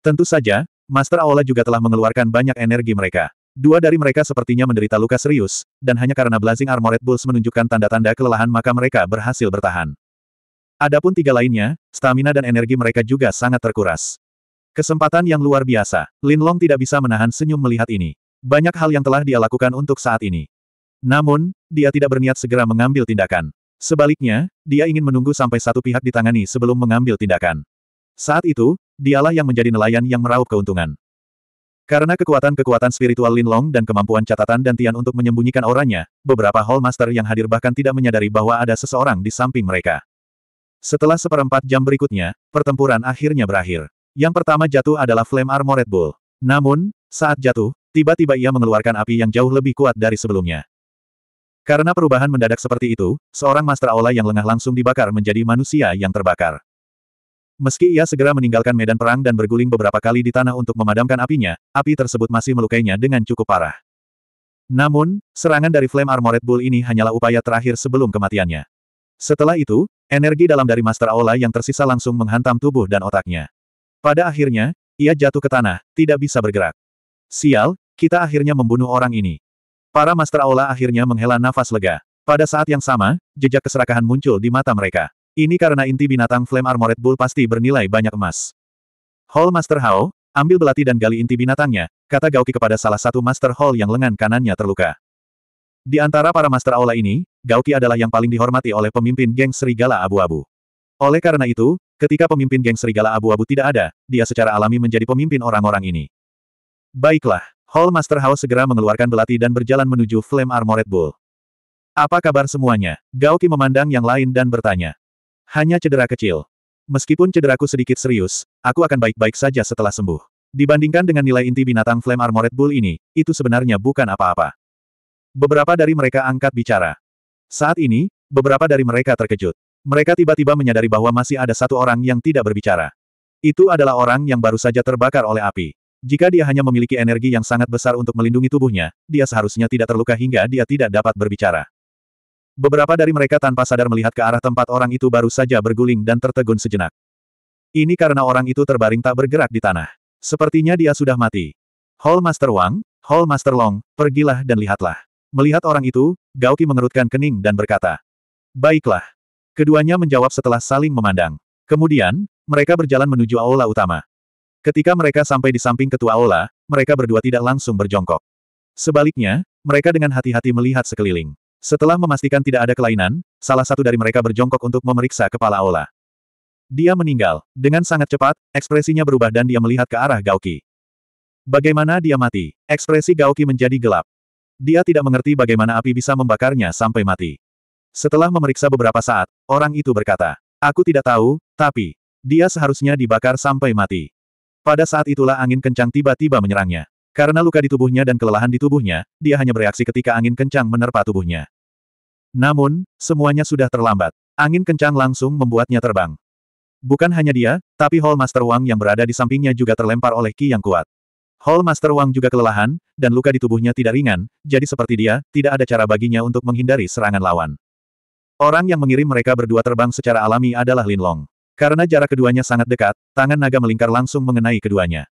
Tentu saja, Master Aula juga telah mengeluarkan banyak energi mereka. Dua dari mereka sepertinya menderita luka serius, dan hanya karena Blazing Armored Bulls menunjukkan tanda-tanda kelelahan maka mereka berhasil bertahan. Adapun tiga lainnya, stamina dan energi mereka juga sangat terkuras. Kesempatan yang luar biasa, Lin Long tidak bisa menahan senyum melihat ini. Banyak hal yang telah dia lakukan untuk saat ini. Namun, dia tidak berniat segera mengambil tindakan. Sebaliknya, dia ingin menunggu sampai satu pihak ditangani sebelum mengambil tindakan. Saat itu, dialah yang menjadi nelayan yang meraup keuntungan. Karena kekuatan-kekuatan spiritual Linlong dan kemampuan catatan dan Tian untuk menyembunyikan auranya, beberapa Hall Master yang hadir bahkan tidak menyadari bahwa ada seseorang di samping mereka. Setelah seperempat jam berikutnya, pertempuran akhirnya berakhir. Yang pertama jatuh adalah Flame Armored Bull. Namun, saat jatuh, tiba-tiba ia mengeluarkan api yang jauh lebih kuat dari sebelumnya. Karena perubahan mendadak seperti itu, seorang Master Aula yang lengah langsung dibakar menjadi manusia yang terbakar. Meski ia segera meninggalkan medan perang dan berguling beberapa kali di tanah untuk memadamkan apinya, api tersebut masih melukainya dengan cukup parah. Namun, serangan dari Flame Armored Bull ini hanyalah upaya terakhir sebelum kematiannya. Setelah itu, energi dalam dari Master Aula yang tersisa langsung menghantam tubuh dan otaknya. Pada akhirnya, ia jatuh ke tanah, tidak bisa bergerak. Sial, kita akhirnya membunuh orang ini. Para Master Aula akhirnya menghela nafas lega. Pada saat yang sama, jejak keserakahan muncul di mata mereka. Ini karena inti binatang Flame Armored Bull pasti bernilai banyak emas. Hall Master Hao, ambil belati dan gali inti binatangnya, kata Gauki kepada salah satu Master Hall yang lengan kanannya terluka. Di antara para Master Aula ini, Gauki adalah yang paling dihormati oleh pemimpin geng Serigala Abu-Abu. Oleh karena itu, ketika pemimpin geng Serigala Abu-Abu tidak ada, dia secara alami menjadi pemimpin orang-orang ini. Baiklah, Hall Master Hao segera mengeluarkan belati dan berjalan menuju Flame Armored Bull. Apa kabar semuanya? Gauki memandang yang lain dan bertanya. Hanya cedera kecil. Meskipun cederaku sedikit serius, aku akan baik-baik saja setelah sembuh. Dibandingkan dengan nilai inti binatang Flame Armored Bull ini, itu sebenarnya bukan apa-apa. Beberapa dari mereka angkat bicara. Saat ini, beberapa dari mereka terkejut. Mereka tiba-tiba menyadari bahwa masih ada satu orang yang tidak berbicara. Itu adalah orang yang baru saja terbakar oleh api. Jika dia hanya memiliki energi yang sangat besar untuk melindungi tubuhnya, dia seharusnya tidak terluka hingga dia tidak dapat berbicara. Beberapa dari mereka tanpa sadar melihat ke arah tempat orang itu baru saja berguling dan tertegun sejenak. Ini karena orang itu terbaring tak bergerak di tanah. Sepertinya dia sudah mati. Hall Master Wang, Hall Master Long, pergilah dan lihatlah. Melihat orang itu, Gauki mengerutkan kening dan berkata. Baiklah. Keduanya menjawab setelah saling memandang. Kemudian, mereka berjalan menuju aula utama. Ketika mereka sampai di samping ketua aula, mereka berdua tidak langsung berjongkok. Sebaliknya, mereka dengan hati-hati melihat sekeliling. Setelah memastikan tidak ada kelainan, salah satu dari mereka berjongkok untuk memeriksa kepala Aula. Dia meninggal. Dengan sangat cepat, ekspresinya berubah dan dia melihat ke arah Gauki. Bagaimana dia mati? Ekspresi Gauki menjadi gelap. Dia tidak mengerti bagaimana api bisa membakarnya sampai mati. Setelah memeriksa beberapa saat, orang itu berkata, Aku tidak tahu, tapi, dia seharusnya dibakar sampai mati. Pada saat itulah angin kencang tiba-tiba menyerangnya. Karena luka di tubuhnya dan kelelahan di tubuhnya, dia hanya bereaksi ketika angin kencang menerpa tubuhnya. Namun, semuanya sudah terlambat. Angin kencang langsung membuatnya terbang. Bukan hanya dia, tapi Hall Master Wang yang berada di sampingnya juga terlempar oleh Ki yang kuat. Hall Master Wang juga kelelahan, dan luka di tubuhnya tidak ringan, jadi seperti dia, tidak ada cara baginya untuk menghindari serangan lawan. Orang yang mengirim mereka berdua terbang secara alami adalah Lin Long. Karena jarak keduanya sangat dekat, tangan naga melingkar langsung mengenai keduanya.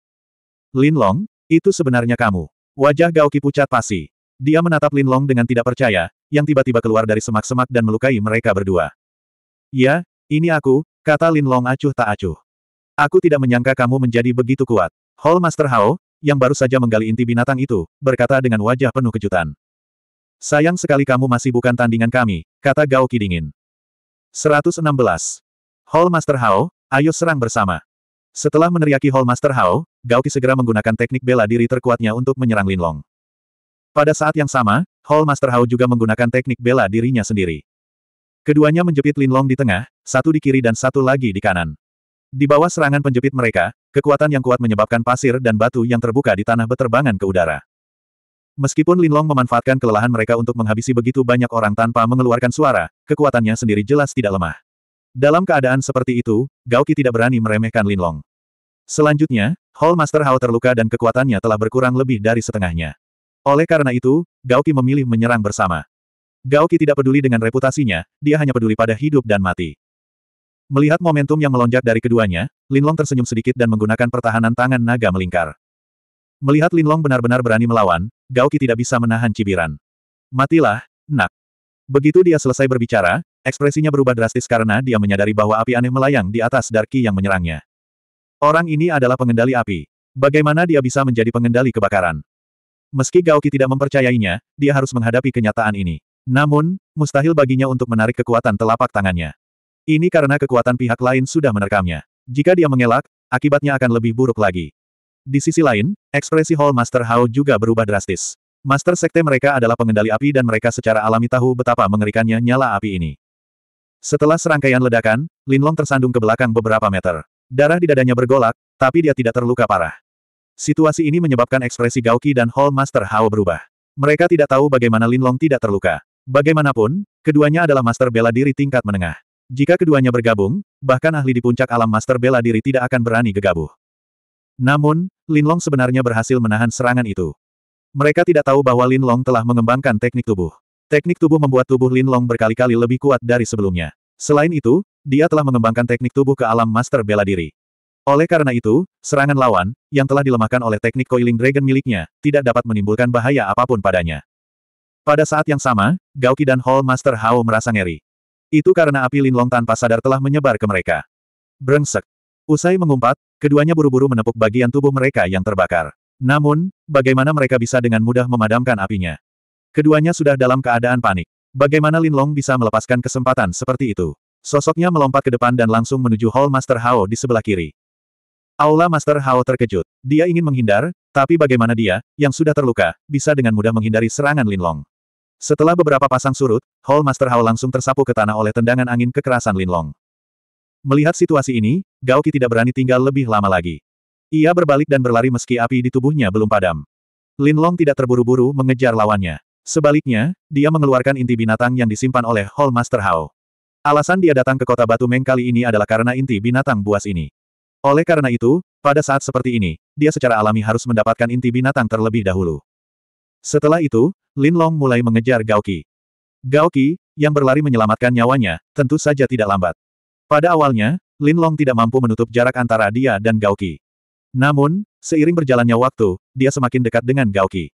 Lin Long, itu sebenarnya kamu. Wajah Gaoki pucat pasi. Dia menatap Lin Long dengan tidak percaya, yang tiba-tiba keluar dari semak-semak dan melukai mereka berdua. Ya, ini aku, kata Lin Long acuh tak acuh. Aku tidak menyangka kamu menjadi begitu kuat. Hall Master Hao, yang baru saja menggali inti binatang itu, berkata dengan wajah penuh kejutan. Sayang sekali kamu masih bukan tandingan kami, kata Gaoki dingin. 116. Hall Master Hao, ayo serang bersama. Setelah meneriaki Hall Master Hao, Gauki segera menggunakan teknik bela diri terkuatnya untuk menyerang Lin Long. Pada saat yang sama, Hall Master Hao juga menggunakan teknik bela dirinya sendiri. Keduanya menjepit Lin Long di tengah, satu di kiri dan satu lagi di kanan. Di bawah serangan penjepit mereka, kekuatan yang kuat menyebabkan pasir dan batu yang terbuka di tanah beterbangan ke udara. Meskipun Lin Long memanfaatkan kelelahan mereka untuk menghabisi begitu banyak orang tanpa mengeluarkan suara, kekuatannya sendiri jelas tidak lemah. Dalam keadaan seperti itu, Gauki tidak berani meremehkan Linlong. Selanjutnya, Hall Master Hao terluka dan kekuatannya telah berkurang lebih dari setengahnya. Oleh karena itu, Gauki memilih menyerang bersama. Gauki tidak peduli dengan reputasinya, dia hanya peduli pada hidup dan mati. Melihat momentum yang melonjak dari keduanya, Linlong tersenyum sedikit dan menggunakan pertahanan tangan naga melingkar. Melihat Linlong benar-benar berani melawan, Gauki tidak bisa menahan cibiran. Matilah, nak. Begitu dia selesai berbicara, Ekspresinya berubah drastis karena dia menyadari bahwa api aneh melayang di atas Darki yang menyerangnya. Orang ini adalah pengendali api. Bagaimana dia bisa menjadi pengendali kebakaran? Meski Gaoki tidak mempercayainya, dia harus menghadapi kenyataan ini. Namun, mustahil baginya untuk menarik kekuatan telapak tangannya. Ini karena kekuatan pihak lain sudah menerkamnya. Jika dia mengelak, akibatnya akan lebih buruk lagi. Di sisi lain, ekspresi Hall Master Hao juga berubah drastis. Master Sekte mereka adalah pengendali api dan mereka secara alami tahu betapa mengerikannya nyala api ini. Setelah serangkaian ledakan, Linlong tersandung ke belakang beberapa meter. Darah di dadanya bergolak, tapi dia tidak terluka parah. Situasi ini menyebabkan ekspresi Gauki dan Hall Master Hao berubah. Mereka tidak tahu bagaimana Linlong tidak terluka. Bagaimanapun, keduanya adalah master bela diri tingkat menengah. Jika keduanya bergabung, bahkan ahli di puncak alam master bela diri tidak akan berani gegabah. Namun, Linlong sebenarnya berhasil menahan serangan itu. Mereka tidak tahu bahwa Linlong telah mengembangkan teknik tubuh. Teknik tubuh membuat tubuh Lin Long berkali-kali lebih kuat dari sebelumnya. Selain itu, dia telah mengembangkan teknik tubuh ke alam master bela diri. Oleh karena itu, serangan lawan, yang telah dilemahkan oleh teknik coiling dragon miliknya, tidak dapat menimbulkan bahaya apapun padanya. Pada saat yang sama, Gauki dan Hall Master Hao merasa ngeri. Itu karena api Lin Long tanpa sadar telah menyebar ke mereka. Brengsek. Usai mengumpat, keduanya buru-buru menepuk bagian tubuh mereka yang terbakar. Namun, bagaimana mereka bisa dengan mudah memadamkan apinya? Keduanya sudah dalam keadaan panik. Bagaimana Lin Long bisa melepaskan kesempatan seperti itu? Sosoknya melompat ke depan dan langsung menuju Hall Master Hao di sebelah kiri. Aula Master Hao terkejut. Dia ingin menghindar, tapi bagaimana dia, yang sudah terluka, bisa dengan mudah menghindari serangan Lin Long? Setelah beberapa pasang surut, Hall Master Hao langsung tersapu ke tanah oleh tendangan angin kekerasan Lin Long. Melihat situasi ini, Gao Qi tidak berani tinggal lebih lama lagi. Ia berbalik dan berlari meski api di tubuhnya belum padam. Lin Long tidak terburu-buru mengejar lawannya. Sebaliknya, dia mengeluarkan inti binatang yang disimpan oleh Hall Master Hao. Alasan dia datang ke kota Batu Meng kali ini adalah karena inti binatang buas ini. Oleh karena itu, pada saat seperti ini, dia secara alami harus mendapatkan inti binatang terlebih dahulu. Setelah itu, Lin Long mulai mengejar Gao Qi. Gao Qi, yang berlari menyelamatkan nyawanya, tentu saja tidak lambat. Pada awalnya, Lin Long tidak mampu menutup jarak antara dia dan Gao Qi. Namun, seiring berjalannya waktu, dia semakin dekat dengan Gao Qi.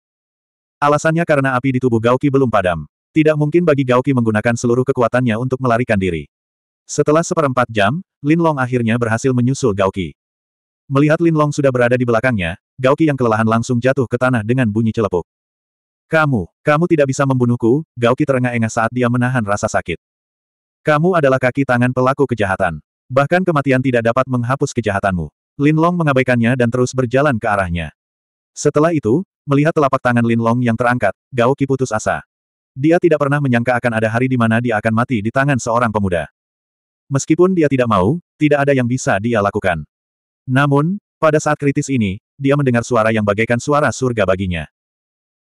Alasannya karena api di tubuh Gauki belum padam. Tidak mungkin bagi Gauki menggunakan seluruh kekuatannya untuk melarikan diri. Setelah seperempat jam, Lin Long akhirnya berhasil menyusul Gauki. Melihat Lin Long sudah berada di belakangnya, Gauki yang kelelahan langsung jatuh ke tanah dengan bunyi celepuk. Kamu, kamu tidak bisa membunuhku, Gauki terengah-engah saat dia menahan rasa sakit. Kamu adalah kaki tangan pelaku kejahatan. Bahkan kematian tidak dapat menghapus kejahatanmu. Lin Long mengabaikannya dan terus berjalan ke arahnya. Setelah itu, melihat telapak tangan Lin Long yang terangkat, Gao Qi putus asa. Dia tidak pernah menyangka akan ada hari di mana dia akan mati di tangan seorang pemuda. Meskipun dia tidak mau, tidak ada yang bisa dia lakukan. Namun, pada saat kritis ini, dia mendengar suara yang bagaikan suara surga baginya.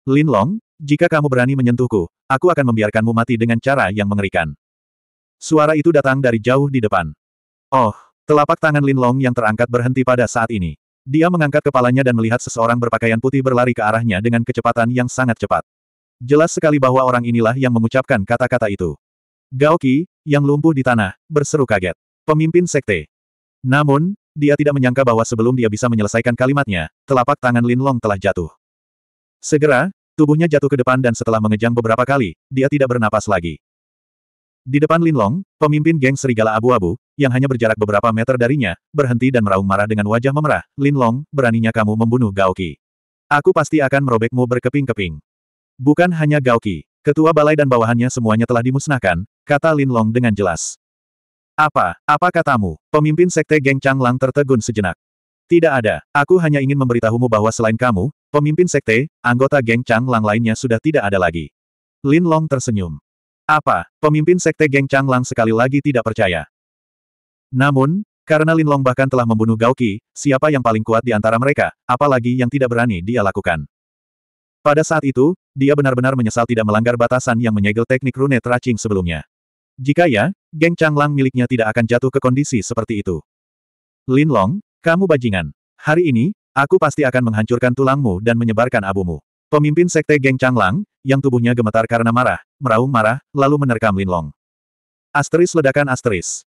Lin Long, jika kamu berani menyentuhku, aku akan membiarkanmu mati dengan cara yang mengerikan. Suara itu datang dari jauh di depan. Oh, telapak tangan Lin Long yang terangkat berhenti pada saat ini. Dia mengangkat kepalanya dan melihat seseorang berpakaian putih berlari ke arahnya dengan kecepatan yang sangat cepat. Jelas sekali bahwa orang inilah yang mengucapkan kata-kata itu. Gaoki, yang lumpuh di tanah, berseru kaget. Pemimpin sekte. Namun, dia tidak menyangka bahwa sebelum dia bisa menyelesaikan kalimatnya, telapak tangan Lin Long telah jatuh. Segera, tubuhnya jatuh ke depan dan setelah mengejang beberapa kali, dia tidak bernapas lagi. Di depan Lin Long, pemimpin geng serigala abu-abu, yang hanya berjarak beberapa meter darinya, berhenti dan meraung marah dengan wajah memerah, Lin Long, beraninya kamu membunuh Gaoki. Aku pasti akan merobekmu berkeping-keping. Bukan hanya Gaoki, ketua balai dan bawahannya semuanya telah dimusnahkan, kata Lin Long dengan jelas. Apa, apa katamu? Pemimpin sekte geng Chang Lang tertegun sejenak. Tidak ada, aku hanya ingin memberitahumu bahwa selain kamu, pemimpin sekte, anggota geng Chang Lang lainnya sudah tidak ada lagi. Lin Long tersenyum. Apa, pemimpin sekte geng Chang Lang sekali lagi tidak percaya. Namun, karena Lin Long bahkan telah membunuh Qi, siapa yang paling kuat di antara mereka, apalagi yang tidak berani dia lakukan. Pada saat itu, dia benar-benar menyesal tidak melanggar batasan yang menyegel teknik rune tracing sebelumnya. Jika ya, geng Chang Lang miliknya tidak akan jatuh ke kondisi seperti itu. Lin Long, kamu bajingan. Hari ini, aku pasti akan menghancurkan tulangmu dan menyebarkan abumu. Pemimpin sekte geng Chang Lang, yang tubuhnya gemetar karena marah, meraung marah, lalu menerkam Lin Long. Asteris ledakan asteris.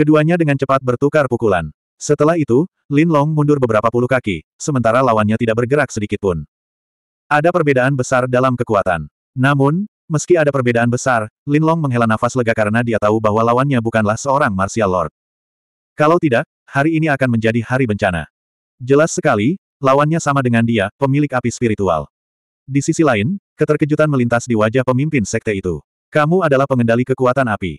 Keduanya dengan cepat bertukar pukulan. Setelah itu, Lin Long mundur beberapa puluh kaki, sementara lawannya tidak bergerak sedikit pun. Ada perbedaan besar dalam kekuatan. Namun, meski ada perbedaan besar, Lin Long menghela nafas lega karena dia tahu bahwa lawannya bukanlah seorang martial lord. Kalau tidak, hari ini akan menjadi hari bencana. Jelas sekali, lawannya sama dengan dia, pemilik api spiritual. Di sisi lain, keterkejutan melintas di wajah pemimpin sekte itu. Kamu adalah pengendali kekuatan api.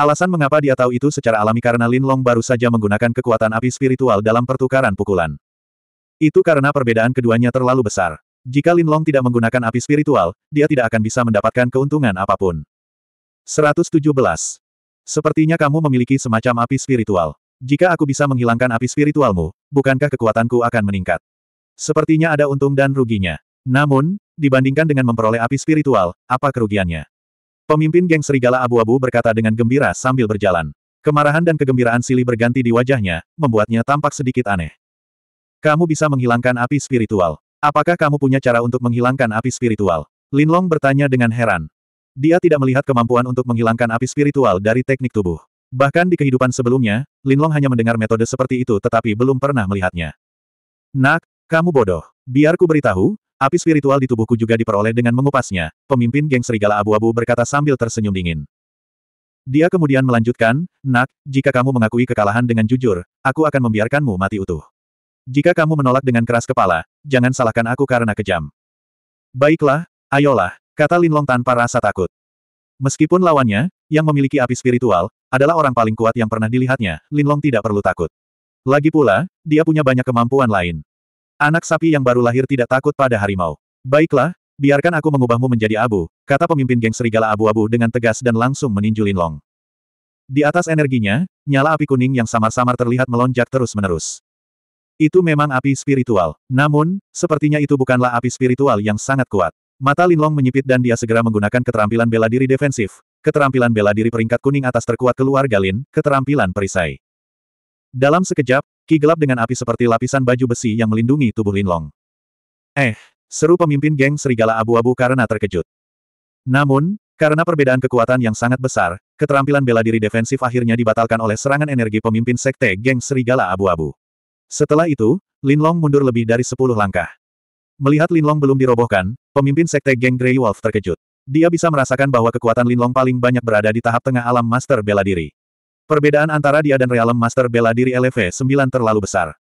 Alasan mengapa dia tahu itu secara alami karena Lin Long baru saja menggunakan kekuatan api spiritual dalam pertukaran pukulan. Itu karena perbedaan keduanya terlalu besar. Jika Lin Long tidak menggunakan api spiritual, dia tidak akan bisa mendapatkan keuntungan apapun. 117. Sepertinya kamu memiliki semacam api spiritual. Jika aku bisa menghilangkan api spiritualmu, bukankah kekuatanku akan meningkat? Sepertinya ada untung dan ruginya. Namun, dibandingkan dengan memperoleh api spiritual, apa kerugiannya? Pemimpin geng serigala abu-abu berkata dengan gembira sambil berjalan. Kemarahan dan kegembiraan Silih berganti di wajahnya, membuatnya tampak sedikit aneh. Kamu bisa menghilangkan api spiritual. Apakah kamu punya cara untuk menghilangkan api spiritual? Linlong bertanya dengan heran. Dia tidak melihat kemampuan untuk menghilangkan api spiritual dari teknik tubuh. Bahkan di kehidupan sebelumnya, Linlong hanya mendengar metode seperti itu tetapi belum pernah melihatnya. Nak, kamu bodoh. Biarku beritahu, Api spiritual di tubuhku juga diperoleh dengan mengupasnya, pemimpin geng serigala abu-abu berkata sambil tersenyum dingin. Dia kemudian melanjutkan, Nak, jika kamu mengakui kekalahan dengan jujur, aku akan membiarkanmu mati utuh. Jika kamu menolak dengan keras kepala, jangan salahkan aku karena kejam. Baiklah, ayolah, kata Linlong tanpa rasa takut. Meskipun lawannya, yang memiliki api spiritual, adalah orang paling kuat yang pernah dilihatnya, Linlong tidak perlu takut. Lagi pula, dia punya banyak kemampuan lain. Anak sapi yang baru lahir tidak takut pada harimau. Baiklah, biarkan aku mengubahmu menjadi abu, kata pemimpin geng serigala abu-abu dengan tegas dan langsung meninju Linlong. Di atas energinya, nyala api kuning yang samar-samar terlihat melonjak terus-menerus. Itu memang api spiritual. Namun, sepertinya itu bukanlah api spiritual yang sangat kuat. Mata Linlong menyipit dan dia segera menggunakan keterampilan bela diri defensif, keterampilan bela diri peringkat kuning atas terkuat keluarga Lin, keterampilan perisai. Dalam sekejap, Ki gelap dengan api seperti lapisan baju besi yang melindungi tubuh Linlong. Eh, seru pemimpin geng serigala abu-abu karena terkejut. Namun, karena perbedaan kekuatan yang sangat besar, keterampilan bela diri defensif akhirnya dibatalkan oleh serangan energi pemimpin sekte geng serigala abu-abu. Setelah itu, Linlong mundur lebih dari sepuluh langkah. Melihat Linlong belum dirobohkan, pemimpin sekte geng Grey Wolf terkejut. Dia bisa merasakan bahwa kekuatan Linlong paling banyak berada di tahap tengah alam master bela diri. Perbedaan antara dia dan Realm Master bela diri LV-9 terlalu besar.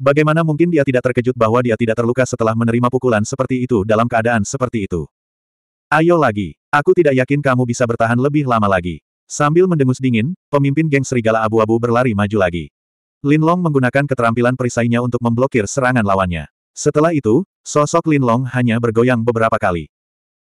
Bagaimana mungkin dia tidak terkejut bahwa dia tidak terluka setelah menerima pukulan seperti itu dalam keadaan seperti itu? Ayo lagi, aku tidak yakin kamu bisa bertahan lebih lama lagi. Sambil mendengus dingin, pemimpin geng serigala abu-abu berlari maju lagi. Lin Long menggunakan keterampilan perisainya untuk memblokir serangan lawannya. Setelah itu, sosok Lin Long hanya bergoyang beberapa kali.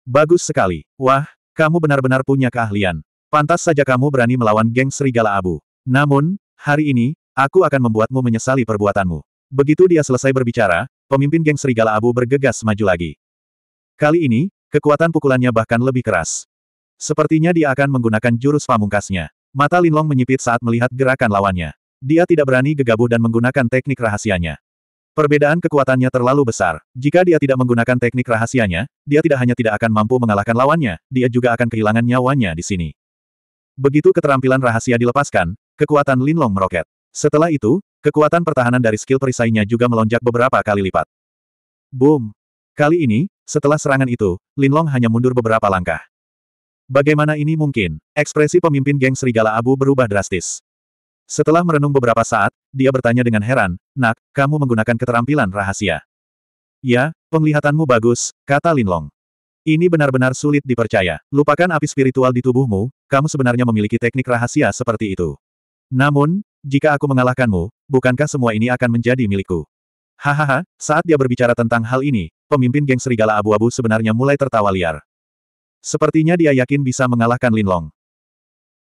Bagus sekali. Wah, kamu benar-benar punya keahlian. Pantas saja kamu berani melawan geng Serigala Abu. Namun, hari ini, aku akan membuatmu menyesali perbuatanmu. Begitu dia selesai berbicara, pemimpin geng Serigala Abu bergegas maju lagi. Kali ini, kekuatan pukulannya bahkan lebih keras. Sepertinya dia akan menggunakan jurus pamungkasnya. Mata Linlong menyipit saat melihat gerakan lawannya. Dia tidak berani gegabah dan menggunakan teknik rahasianya. Perbedaan kekuatannya terlalu besar. Jika dia tidak menggunakan teknik rahasianya, dia tidak hanya tidak akan mampu mengalahkan lawannya, dia juga akan kehilangan nyawanya di sini. Begitu keterampilan rahasia dilepaskan, kekuatan Linlong meroket. Setelah itu, kekuatan pertahanan dari skill perisainya juga melonjak beberapa kali lipat. Boom! Kali ini, setelah serangan itu, Linlong hanya mundur beberapa langkah. Bagaimana ini mungkin? Ekspresi pemimpin geng Serigala Abu berubah drastis. Setelah merenung beberapa saat, dia bertanya dengan heran, Nak, kamu menggunakan keterampilan rahasia. Ya, penglihatanmu bagus, kata Linlong. Ini benar-benar sulit dipercaya. Lupakan api spiritual di tubuhmu, kamu sebenarnya memiliki teknik rahasia seperti itu. Namun, jika aku mengalahkanmu, bukankah semua ini akan menjadi milikku? Hahaha, saat dia berbicara tentang hal ini, pemimpin geng serigala abu-abu sebenarnya mulai tertawa liar. Sepertinya dia yakin bisa mengalahkan Linlong.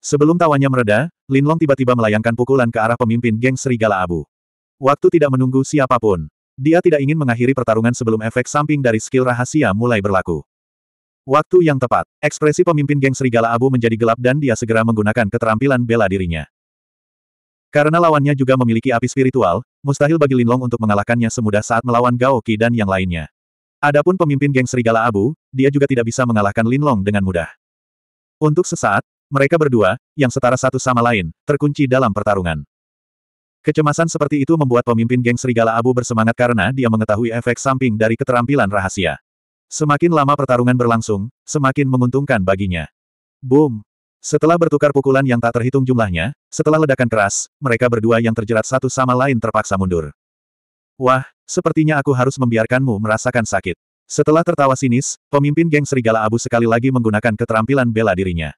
Sebelum tawanya mereda, Linlong tiba-tiba melayangkan pukulan ke arah pemimpin geng serigala abu. Waktu tidak menunggu siapapun. Dia tidak ingin mengakhiri pertarungan sebelum efek samping dari skill rahasia mulai berlaku. Waktu yang tepat. Ekspresi pemimpin geng Serigala Abu menjadi gelap dan dia segera menggunakan keterampilan bela dirinya. Karena lawannya juga memiliki api spiritual, mustahil bagi Linlong untuk mengalahkannya semudah saat melawan Gao Qi dan yang lainnya. Adapun pemimpin geng Serigala Abu, dia juga tidak bisa mengalahkan Linlong dengan mudah. Untuk sesaat, mereka berdua, yang setara satu sama lain, terkunci dalam pertarungan. Kecemasan seperti itu membuat pemimpin geng Serigala Abu bersemangat karena dia mengetahui efek samping dari keterampilan rahasia. Semakin lama pertarungan berlangsung, semakin menguntungkan baginya. Boom! Setelah bertukar pukulan yang tak terhitung jumlahnya, setelah ledakan keras, mereka berdua yang terjerat satu sama lain terpaksa mundur. Wah, sepertinya aku harus membiarkanmu merasakan sakit. Setelah tertawa sinis, pemimpin geng serigala abu sekali lagi menggunakan keterampilan bela dirinya.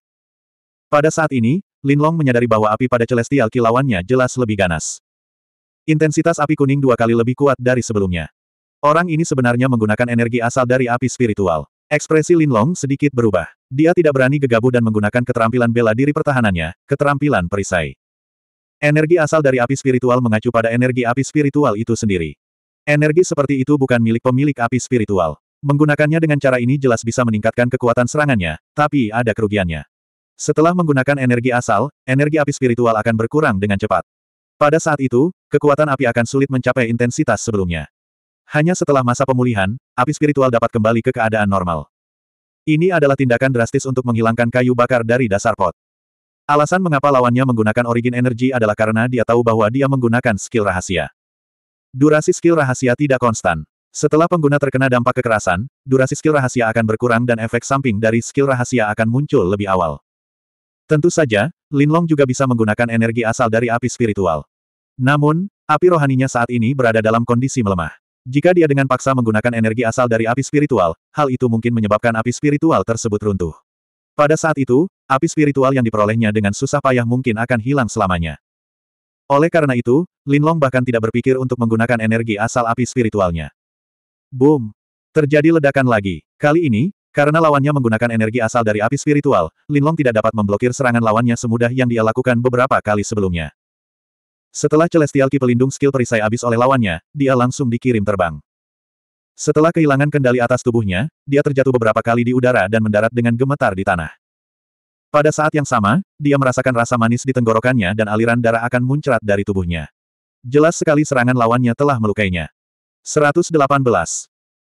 Pada saat ini, Lin Long menyadari bahwa api pada Celestial kilawannya jelas lebih ganas. Intensitas api kuning dua kali lebih kuat dari sebelumnya. Orang ini sebenarnya menggunakan energi asal dari api spiritual. Ekspresi Lin Long sedikit berubah. Dia tidak berani gegabah dan menggunakan keterampilan bela diri pertahanannya, keterampilan perisai. Energi asal dari api spiritual mengacu pada energi api spiritual itu sendiri. Energi seperti itu bukan milik pemilik api spiritual. Menggunakannya dengan cara ini jelas bisa meningkatkan kekuatan serangannya, tapi ada kerugiannya. Setelah menggunakan energi asal, energi api spiritual akan berkurang dengan cepat. Pada saat itu, kekuatan api akan sulit mencapai intensitas sebelumnya. Hanya setelah masa pemulihan, api spiritual dapat kembali ke keadaan normal. Ini adalah tindakan drastis untuk menghilangkan kayu bakar dari dasar pot. Alasan mengapa lawannya menggunakan origin energi adalah karena dia tahu bahwa dia menggunakan skill rahasia. Durasi skill rahasia tidak konstan. Setelah pengguna terkena dampak kekerasan, durasi skill rahasia akan berkurang dan efek samping dari skill rahasia akan muncul lebih awal. Tentu saja, Linlong juga bisa menggunakan energi asal dari api spiritual. Namun, api rohaninya saat ini berada dalam kondisi melemah. Jika dia dengan paksa menggunakan energi asal dari api spiritual, hal itu mungkin menyebabkan api spiritual tersebut runtuh. Pada saat itu, api spiritual yang diperolehnya dengan susah payah mungkin akan hilang selamanya. Oleh karena itu, Lin Long bahkan tidak berpikir untuk menggunakan energi asal api spiritualnya. Boom! Terjadi ledakan lagi. Kali ini, karena lawannya menggunakan energi asal dari api spiritual, Lin Long tidak dapat memblokir serangan lawannya semudah yang dia lakukan beberapa kali sebelumnya. Setelah Celestial Ki pelindung skill perisai habis oleh lawannya, dia langsung dikirim terbang. Setelah kehilangan kendali atas tubuhnya, dia terjatuh beberapa kali di udara dan mendarat dengan gemetar di tanah. Pada saat yang sama, dia merasakan rasa manis di tenggorokannya dan aliran darah akan muncrat dari tubuhnya. Jelas sekali serangan lawannya telah melukainya. 118.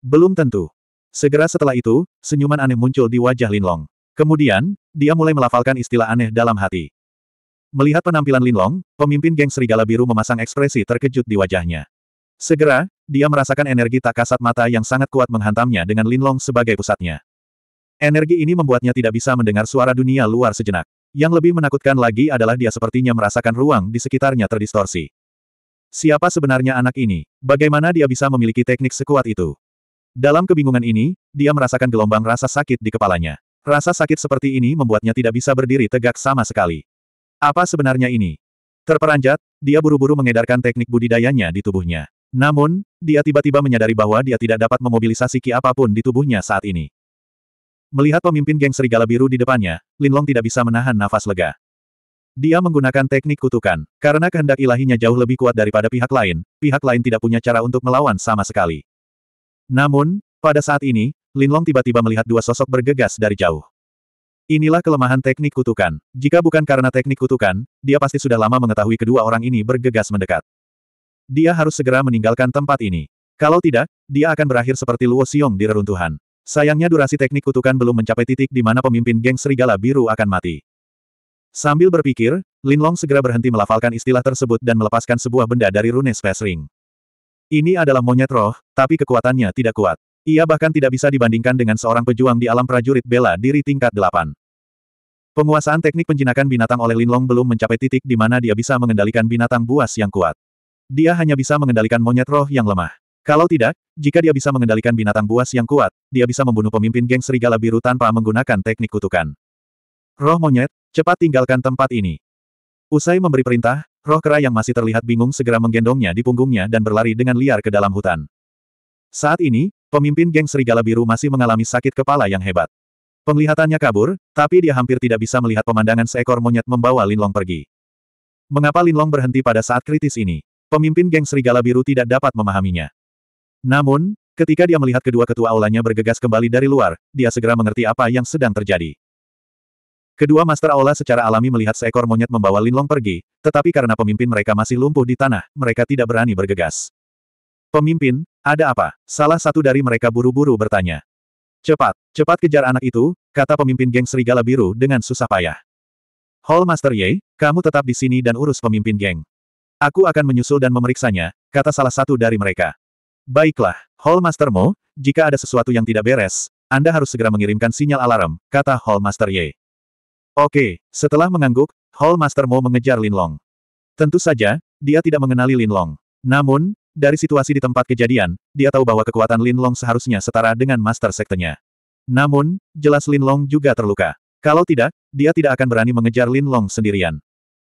Belum tentu. Segera setelah itu, senyuman aneh muncul di wajah Linlong. Kemudian, dia mulai melafalkan istilah aneh dalam hati. Melihat penampilan Linlong, pemimpin geng Serigala Biru memasang ekspresi terkejut di wajahnya. Segera, dia merasakan energi tak kasat mata yang sangat kuat menghantamnya dengan Linlong sebagai pusatnya. Energi ini membuatnya tidak bisa mendengar suara dunia luar sejenak. Yang lebih menakutkan lagi adalah dia sepertinya merasakan ruang di sekitarnya terdistorsi. Siapa sebenarnya anak ini? Bagaimana dia bisa memiliki teknik sekuat itu? Dalam kebingungan ini, dia merasakan gelombang rasa sakit di kepalanya. Rasa sakit seperti ini membuatnya tidak bisa berdiri tegak sama sekali. Apa sebenarnya ini? Terperanjat, dia buru-buru mengedarkan teknik budidayanya di tubuhnya. Namun, dia tiba-tiba menyadari bahwa dia tidak dapat memobilisasi ki apapun di tubuhnya saat ini. Melihat pemimpin geng serigala biru di depannya, Lin Long tidak bisa menahan nafas lega. Dia menggunakan teknik kutukan, karena kehendak ilahinya jauh lebih kuat daripada pihak lain, pihak lain tidak punya cara untuk melawan sama sekali. Namun, pada saat ini, Lin Long tiba-tiba melihat dua sosok bergegas dari jauh. Inilah kelemahan teknik kutukan. Jika bukan karena teknik kutukan, dia pasti sudah lama mengetahui kedua orang ini bergegas mendekat. Dia harus segera meninggalkan tempat ini. Kalau tidak, dia akan berakhir seperti Luo Xiong di reruntuhan. Sayangnya durasi teknik kutukan belum mencapai titik di mana pemimpin geng serigala biru akan mati. Sambil berpikir, Lin Long segera berhenti melafalkan istilah tersebut dan melepaskan sebuah benda dari rune Space Ring. Ini adalah monyet roh, tapi kekuatannya tidak kuat. Ia bahkan tidak bisa dibandingkan dengan seorang pejuang di alam prajurit bela diri tingkat delapan. Penguasaan teknik penjinakan binatang oleh Linlong belum mencapai titik di mana dia bisa mengendalikan binatang buas yang kuat. Dia hanya bisa mengendalikan monyet roh yang lemah. Kalau tidak, jika dia bisa mengendalikan binatang buas yang kuat, dia bisa membunuh pemimpin geng serigala biru tanpa menggunakan teknik kutukan. Roh monyet, cepat tinggalkan tempat ini. Usai memberi perintah, roh kera yang masih terlihat bingung segera menggendongnya di punggungnya dan berlari dengan liar ke dalam hutan. Saat ini, Pemimpin geng Serigala Biru masih mengalami sakit kepala yang hebat. Penglihatannya kabur, tapi dia hampir tidak bisa melihat pemandangan seekor monyet membawa Linlong pergi. Mengapa Linlong berhenti pada saat kritis ini? Pemimpin geng Serigala Biru tidak dapat memahaminya. Namun, ketika dia melihat kedua ketua aulanya bergegas kembali dari luar, dia segera mengerti apa yang sedang terjadi. Kedua Master Aula secara alami melihat seekor monyet membawa Linlong pergi, tetapi karena pemimpin mereka masih lumpuh di tanah, mereka tidak berani bergegas. Pemimpin, ada apa? Salah satu dari mereka buru-buru bertanya. Cepat, cepat kejar anak itu, kata pemimpin geng Serigala Biru dengan susah payah. Hall Master Ye, kamu tetap di sini dan urus pemimpin geng. Aku akan menyusul dan memeriksanya, kata salah satu dari mereka. Baiklah, Hall Master Mo, jika ada sesuatu yang tidak beres, Anda harus segera mengirimkan sinyal alarm, kata Hall Master Ye. Oke, setelah mengangguk, Hall Master Mo mengejar Lin Long. Tentu saja, dia tidak mengenali Lin Long. Namun, dari situasi di tempat kejadian, dia tahu bahwa kekuatan Lin Long seharusnya setara dengan master sektenya. Namun, jelas Lin Long juga terluka. Kalau tidak, dia tidak akan berani mengejar Lin Long sendirian.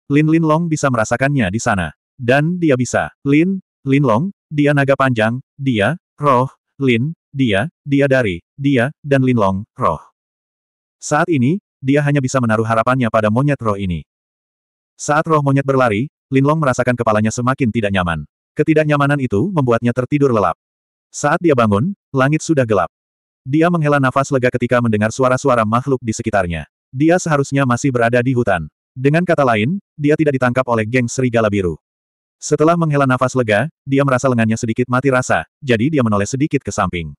Lin Lin Long bisa merasakannya di sana. Dan dia bisa. Lin, Lin Long, dia naga panjang, dia, roh, Lin, dia, dia dari, dia, dan Lin Long, roh. Saat ini, dia hanya bisa menaruh harapannya pada monyet roh ini. Saat roh monyet berlari, Lin Long merasakan kepalanya semakin tidak nyaman. Ketidaknyamanan itu membuatnya tertidur lelap. Saat dia bangun, langit sudah gelap. Dia menghela nafas lega ketika mendengar suara-suara makhluk di sekitarnya. Dia seharusnya masih berada di hutan. Dengan kata lain, dia tidak ditangkap oleh geng serigala biru. Setelah menghela nafas lega, dia merasa lengannya sedikit mati rasa, jadi dia menoleh sedikit ke samping.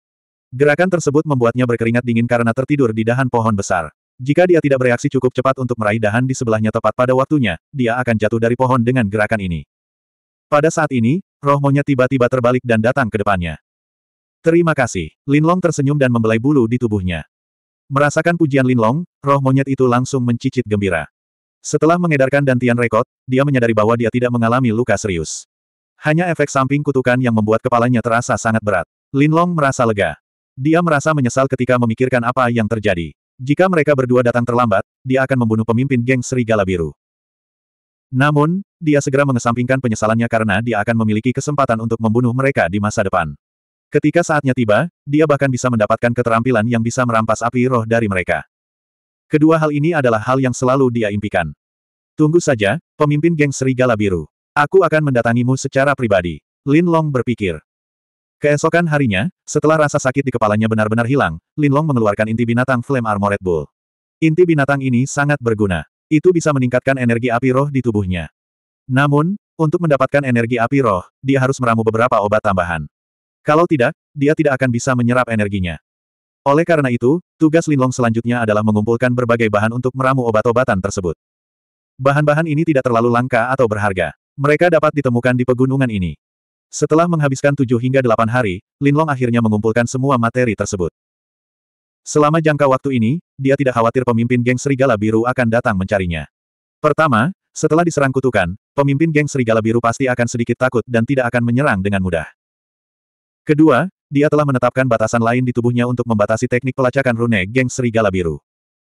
Gerakan tersebut membuatnya berkeringat dingin karena tertidur di dahan pohon besar. Jika dia tidak bereaksi cukup cepat untuk meraih dahan di sebelahnya tepat pada waktunya, dia akan jatuh dari pohon dengan gerakan ini. Pada saat ini, roh monyet tiba-tiba terbalik dan datang ke depannya. Terima kasih. Linlong tersenyum dan membelai bulu di tubuhnya. Merasakan pujian Linlong, roh monyet itu langsung mencicit gembira. Setelah mengedarkan dantian rekod, dia menyadari bahwa dia tidak mengalami luka serius. Hanya efek samping kutukan yang membuat kepalanya terasa sangat berat. Linlong merasa lega. Dia merasa menyesal ketika memikirkan apa yang terjadi. Jika mereka berdua datang terlambat, dia akan membunuh pemimpin geng Serigala Biru. Namun, dia segera mengesampingkan penyesalannya karena dia akan memiliki kesempatan untuk membunuh mereka di masa depan. Ketika saatnya tiba, dia bahkan bisa mendapatkan keterampilan yang bisa merampas api roh dari mereka. Kedua hal ini adalah hal yang selalu dia impikan. Tunggu saja, pemimpin geng Serigala Biru. Aku akan mendatangimu secara pribadi. Lin Long berpikir. Keesokan harinya, setelah rasa sakit di kepalanya benar-benar hilang, Lin Long mengeluarkan inti binatang Flame Armored Bull. Inti binatang ini sangat berguna. Itu bisa meningkatkan energi api roh di tubuhnya. Namun, untuk mendapatkan energi api roh, dia harus meramu beberapa obat tambahan. Kalau tidak, dia tidak akan bisa menyerap energinya. Oleh karena itu, tugas Linlong selanjutnya adalah mengumpulkan berbagai bahan untuk meramu obat-obatan tersebut. Bahan-bahan ini tidak terlalu langka atau berharga. Mereka dapat ditemukan di pegunungan ini. Setelah menghabiskan tujuh hingga delapan hari, Linlong akhirnya mengumpulkan semua materi tersebut. Selama jangka waktu ini, dia tidak khawatir pemimpin geng Serigala Biru akan datang mencarinya. Pertama, setelah diserang kutukan, pemimpin geng Serigala Biru pasti akan sedikit takut dan tidak akan menyerang dengan mudah. Kedua, dia telah menetapkan batasan lain di tubuhnya untuk membatasi teknik pelacakan rune geng Serigala Biru.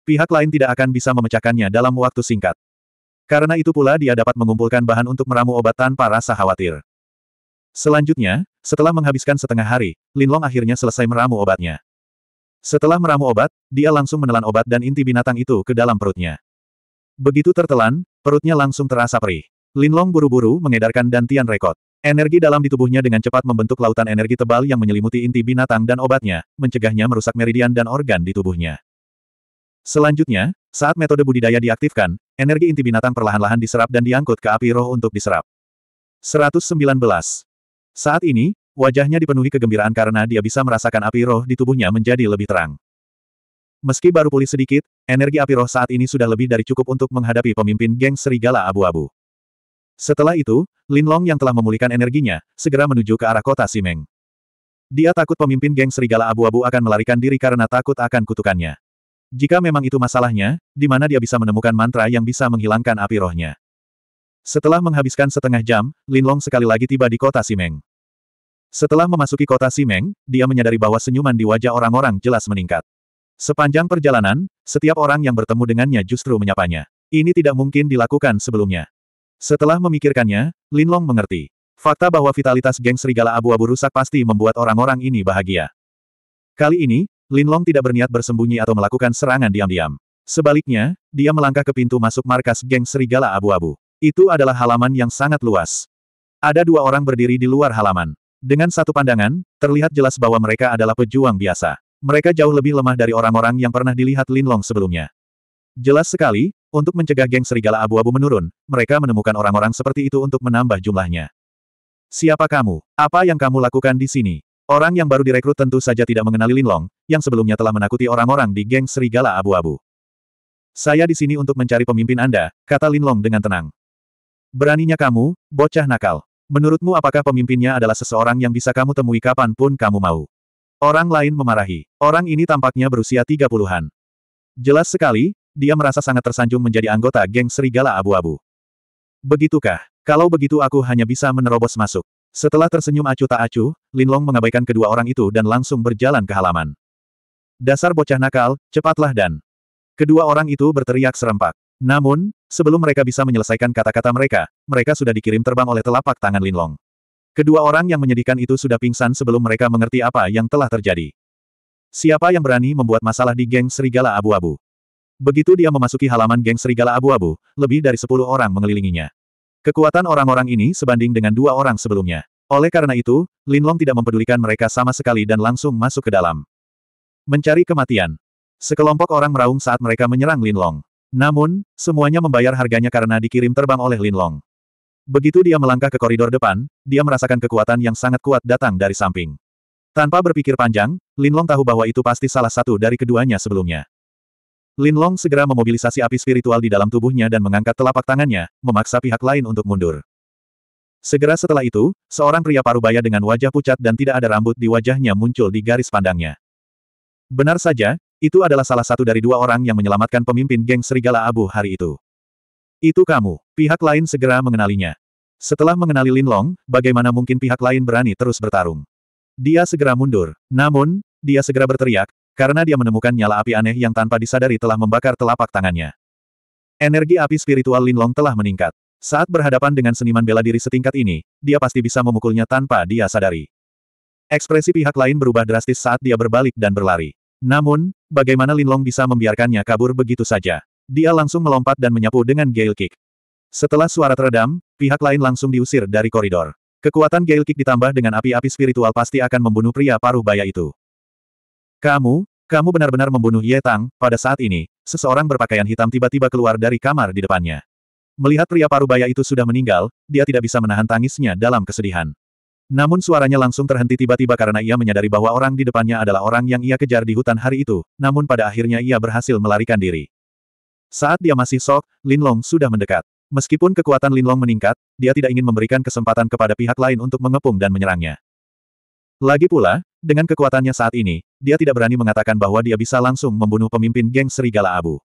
Pihak lain tidak akan bisa memecahkannya dalam waktu singkat. Karena itu pula dia dapat mengumpulkan bahan untuk meramu obat tanpa rasa khawatir. Selanjutnya, setelah menghabiskan setengah hari, Linlong akhirnya selesai meramu obatnya. Setelah meramu obat, dia langsung menelan obat dan inti binatang itu ke dalam perutnya. Begitu tertelan, perutnya langsung terasa perih. Linlong buru-buru mengedarkan dantian rekod. Energi dalam di tubuhnya dengan cepat membentuk lautan energi tebal yang menyelimuti inti binatang dan obatnya, mencegahnya merusak meridian dan organ di tubuhnya. Selanjutnya, saat metode budidaya diaktifkan, energi inti binatang perlahan-lahan diserap dan diangkut ke api roh untuk diserap. 119. Saat ini, Wajahnya dipenuhi kegembiraan karena dia bisa merasakan api roh di tubuhnya menjadi lebih terang. Meski baru pulih sedikit, energi api roh saat ini sudah lebih dari cukup untuk menghadapi pemimpin geng serigala abu-abu. Setelah itu, Lin Long yang telah memulihkan energinya, segera menuju ke arah kota Simeng. Dia takut pemimpin geng serigala abu-abu akan melarikan diri karena takut akan kutukannya. Jika memang itu masalahnya, di mana dia bisa menemukan mantra yang bisa menghilangkan api rohnya. Setelah menghabiskan setengah jam, Lin Long sekali lagi tiba di kota Simeng. Setelah memasuki kota Simeng, dia menyadari bahwa senyuman di wajah orang-orang jelas meningkat. Sepanjang perjalanan, setiap orang yang bertemu dengannya justru menyapanya. Ini tidak mungkin dilakukan sebelumnya. Setelah memikirkannya, Lin Long mengerti. Fakta bahwa vitalitas geng serigala abu-abu rusak pasti membuat orang-orang ini bahagia. Kali ini, Lin Long tidak berniat bersembunyi atau melakukan serangan diam-diam. Sebaliknya, dia melangkah ke pintu masuk markas geng serigala abu-abu. Itu adalah halaman yang sangat luas. Ada dua orang berdiri di luar halaman. Dengan satu pandangan, terlihat jelas bahwa mereka adalah pejuang biasa. Mereka jauh lebih lemah dari orang-orang yang pernah dilihat Linlong sebelumnya. Jelas sekali, untuk mencegah geng serigala abu-abu menurun, mereka menemukan orang-orang seperti itu untuk menambah jumlahnya. Siapa kamu? Apa yang kamu lakukan di sini? Orang yang baru direkrut tentu saja tidak mengenali Linlong, yang sebelumnya telah menakuti orang-orang di geng serigala abu-abu. Saya di sini untuk mencari pemimpin Anda, kata Linlong dengan tenang. Beraninya kamu, bocah nakal. Menurutmu apakah pemimpinnya adalah seseorang yang bisa kamu temui kapanpun kamu mau? Orang lain memarahi. Orang ini tampaknya berusia 30-an. Jelas sekali, dia merasa sangat tersanjung menjadi anggota geng serigala abu-abu. Begitukah? Kalau begitu aku hanya bisa menerobos masuk. Setelah tersenyum acuh tak acuh, Linlong mengabaikan kedua orang itu dan langsung berjalan ke halaman. Dasar bocah nakal, cepatlah dan... Kedua orang itu berteriak serempak. Namun, sebelum mereka bisa menyelesaikan kata-kata mereka, mereka sudah dikirim terbang oleh telapak tangan Linlong. Kedua orang yang menyedihkan itu sudah pingsan sebelum mereka mengerti apa yang telah terjadi. Siapa yang berani membuat masalah di geng Serigala Abu-Abu? Begitu dia memasuki halaman geng Serigala Abu-Abu, lebih dari sepuluh orang mengelilinginya. Kekuatan orang-orang ini sebanding dengan dua orang sebelumnya. Oleh karena itu, Linlong tidak mempedulikan mereka sama sekali dan langsung masuk ke dalam. Mencari kematian. Sekelompok orang meraung saat mereka menyerang Linlong. Namun, semuanya membayar harganya karena dikirim terbang oleh Lin Long. Begitu dia melangkah ke koridor depan, dia merasakan kekuatan yang sangat kuat datang dari samping. Tanpa berpikir panjang, Lin Long tahu bahwa itu pasti salah satu dari keduanya sebelumnya. Lin Long segera memobilisasi api spiritual di dalam tubuhnya dan mengangkat telapak tangannya, memaksa pihak lain untuk mundur. Segera setelah itu, seorang pria parubaya dengan wajah pucat dan tidak ada rambut di wajahnya muncul di garis pandangnya. Benar saja, itu adalah salah satu dari dua orang yang menyelamatkan pemimpin geng Serigala Abu hari itu. Itu kamu. Pihak lain segera mengenalinya. Setelah mengenali Lin Long, bagaimana mungkin pihak lain berani terus bertarung? Dia segera mundur. Namun, dia segera berteriak, karena dia menemukan nyala api aneh yang tanpa disadari telah membakar telapak tangannya. Energi api spiritual Lin Long telah meningkat. Saat berhadapan dengan seniman bela diri setingkat ini, dia pasti bisa memukulnya tanpa dia sadari. Ekspresi pihak lain berubah drastis saat dia berbalik dan berlari. Namun, bagaimana Linlong bisa membiarkannya kabur begitu saja? Dia langsung melompat dan menyapu dengan Gale Kick. Setelah suara teredam, pihak lain langsung diusir dari koridor. Kekuatan Gale Kick ditambah dengan api-api spiritual pasti akan membunuh pria paruh baya itu. Kamu, kamu benar-benar membunuh Ye Tang, pada saat ini, seseorang berpakaian hitam tiba-tiba keluar dari kamar di depannya. Melihat pria paruh baya itu sudah meninggal, dia tidak bisa menahan tangisnya dalam kesedihan. Namun suaranya langsung terhenti tiba-tiba karena ia menyadari bahwa orang di depannya adalah orang yang ia kejar di hutan hari itu, namun pada akhirnya ia berhasil melarikan diri. Saat dia masih sok, Lin Long sudah mendekat. Meskipun kekuatan Lin Long meningkat, dia tidak ingin memberikan kesempatan kepada pihak lain untuk mengepung dan menyerangnya. Lagi pula, dengan kekuatannya saat ini, dia tidak berani mengatakan bahwa dia bisa langsung membunuh pemimpin geng Serigala Abu.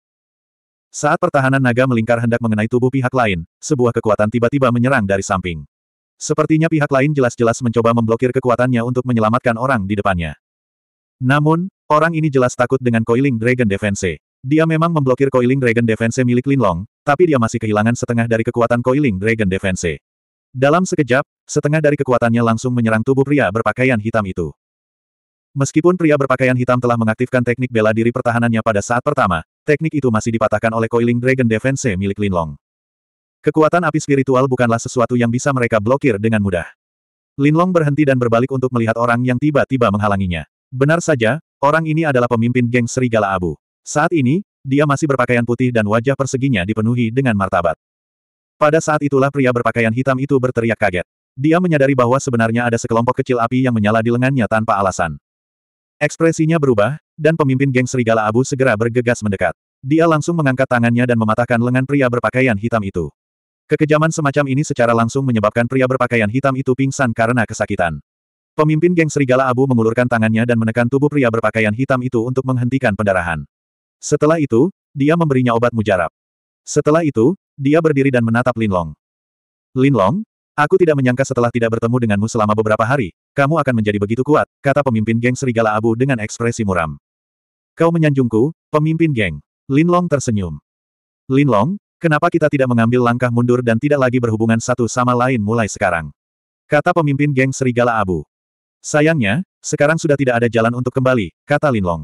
Saat pertahanan naga melingkar hendak mengenai tubuh pihak lain, sebuah kekuatan tiba-tiba menyerang dari samping. Sepertinya pihak lain jelas-jelas mencoba memblokir kekuatannya untuk menyelamatkan orang di depannya. Namun, orang ini jelas takut dengan Coiling Dragon Defense. Dia memang memblokir Coiling Dragon Defense milik Lin Long, tapi dia masih kehilangan setengah dari kekuatan Coiling Dragon Defense. Dalam sekejap, setengah dari kekuatannya langsung menyerang tubuh pria berpakaian hitam itu. Meskipun pria berpakaian hitam telah mengaktifkan teknik bela diri pertahanannya pada saat pertama, teknik itu masih dipatahkan oleh Coiling Dragon Defense milik Lin Long. Kekuatan api spiritual bukanlah sesuatu yang bisa mereka blokir dengan mudah. Linlong berhenti dan berbalik untuk melihat orang yang tiba-tiba menghalanginya. Benar saja, orang ini adalah pemimpin geng Serigala Abu. Saat ini, dia masih berpakaian putih dan wajah perseginya dipenuhi dengan martabat. Pada saat itulah pria berpakaian hitam itu berteriak kaget. Dia menyadari bahwa sebenarnya ada sekelompok kecil api yang menyala di lengannya tanpa alasan. Ekspresinya berubah, dan pemimpin geng Serigala Abu segera bergegas mendekat. Dia langsung mengangkat tangannya dan mematahkan lengan pria berpakaian hitam itu. Kekejaman semacam ini secara langsung menyebabkan pria berpakaian hitam itu pingsan karena kesakitan. Pemimpin geng serigala abu mengulurkan tangannya dan menekan tubuh pria berpakaian hitam itu untuk menghentikan pendarahan. Setelah itu, dia memberinya obat mujarab. Setelah itu, dia berdiri dan menatap Linlong. Linlong, aku tidak menyangka setelah tidak bertemu denganmu selama beberapa hari, kamu akan menjadi begitu kuat, kata pemimpin geng serigala abu dengan ekspresi muram. Kau menyanjungku, pemimpin geng. Linlong tersenyum. Linlong, Kenapa kita tidak mengambil langkah mundur dan tidak lagi berhubungan satu sama lain mulai sekarang? Kata pemimpin geng Serigala Abu. Sayangnya, sekarang sudah tidak ada jalan untuk kembali, kata Lin Long.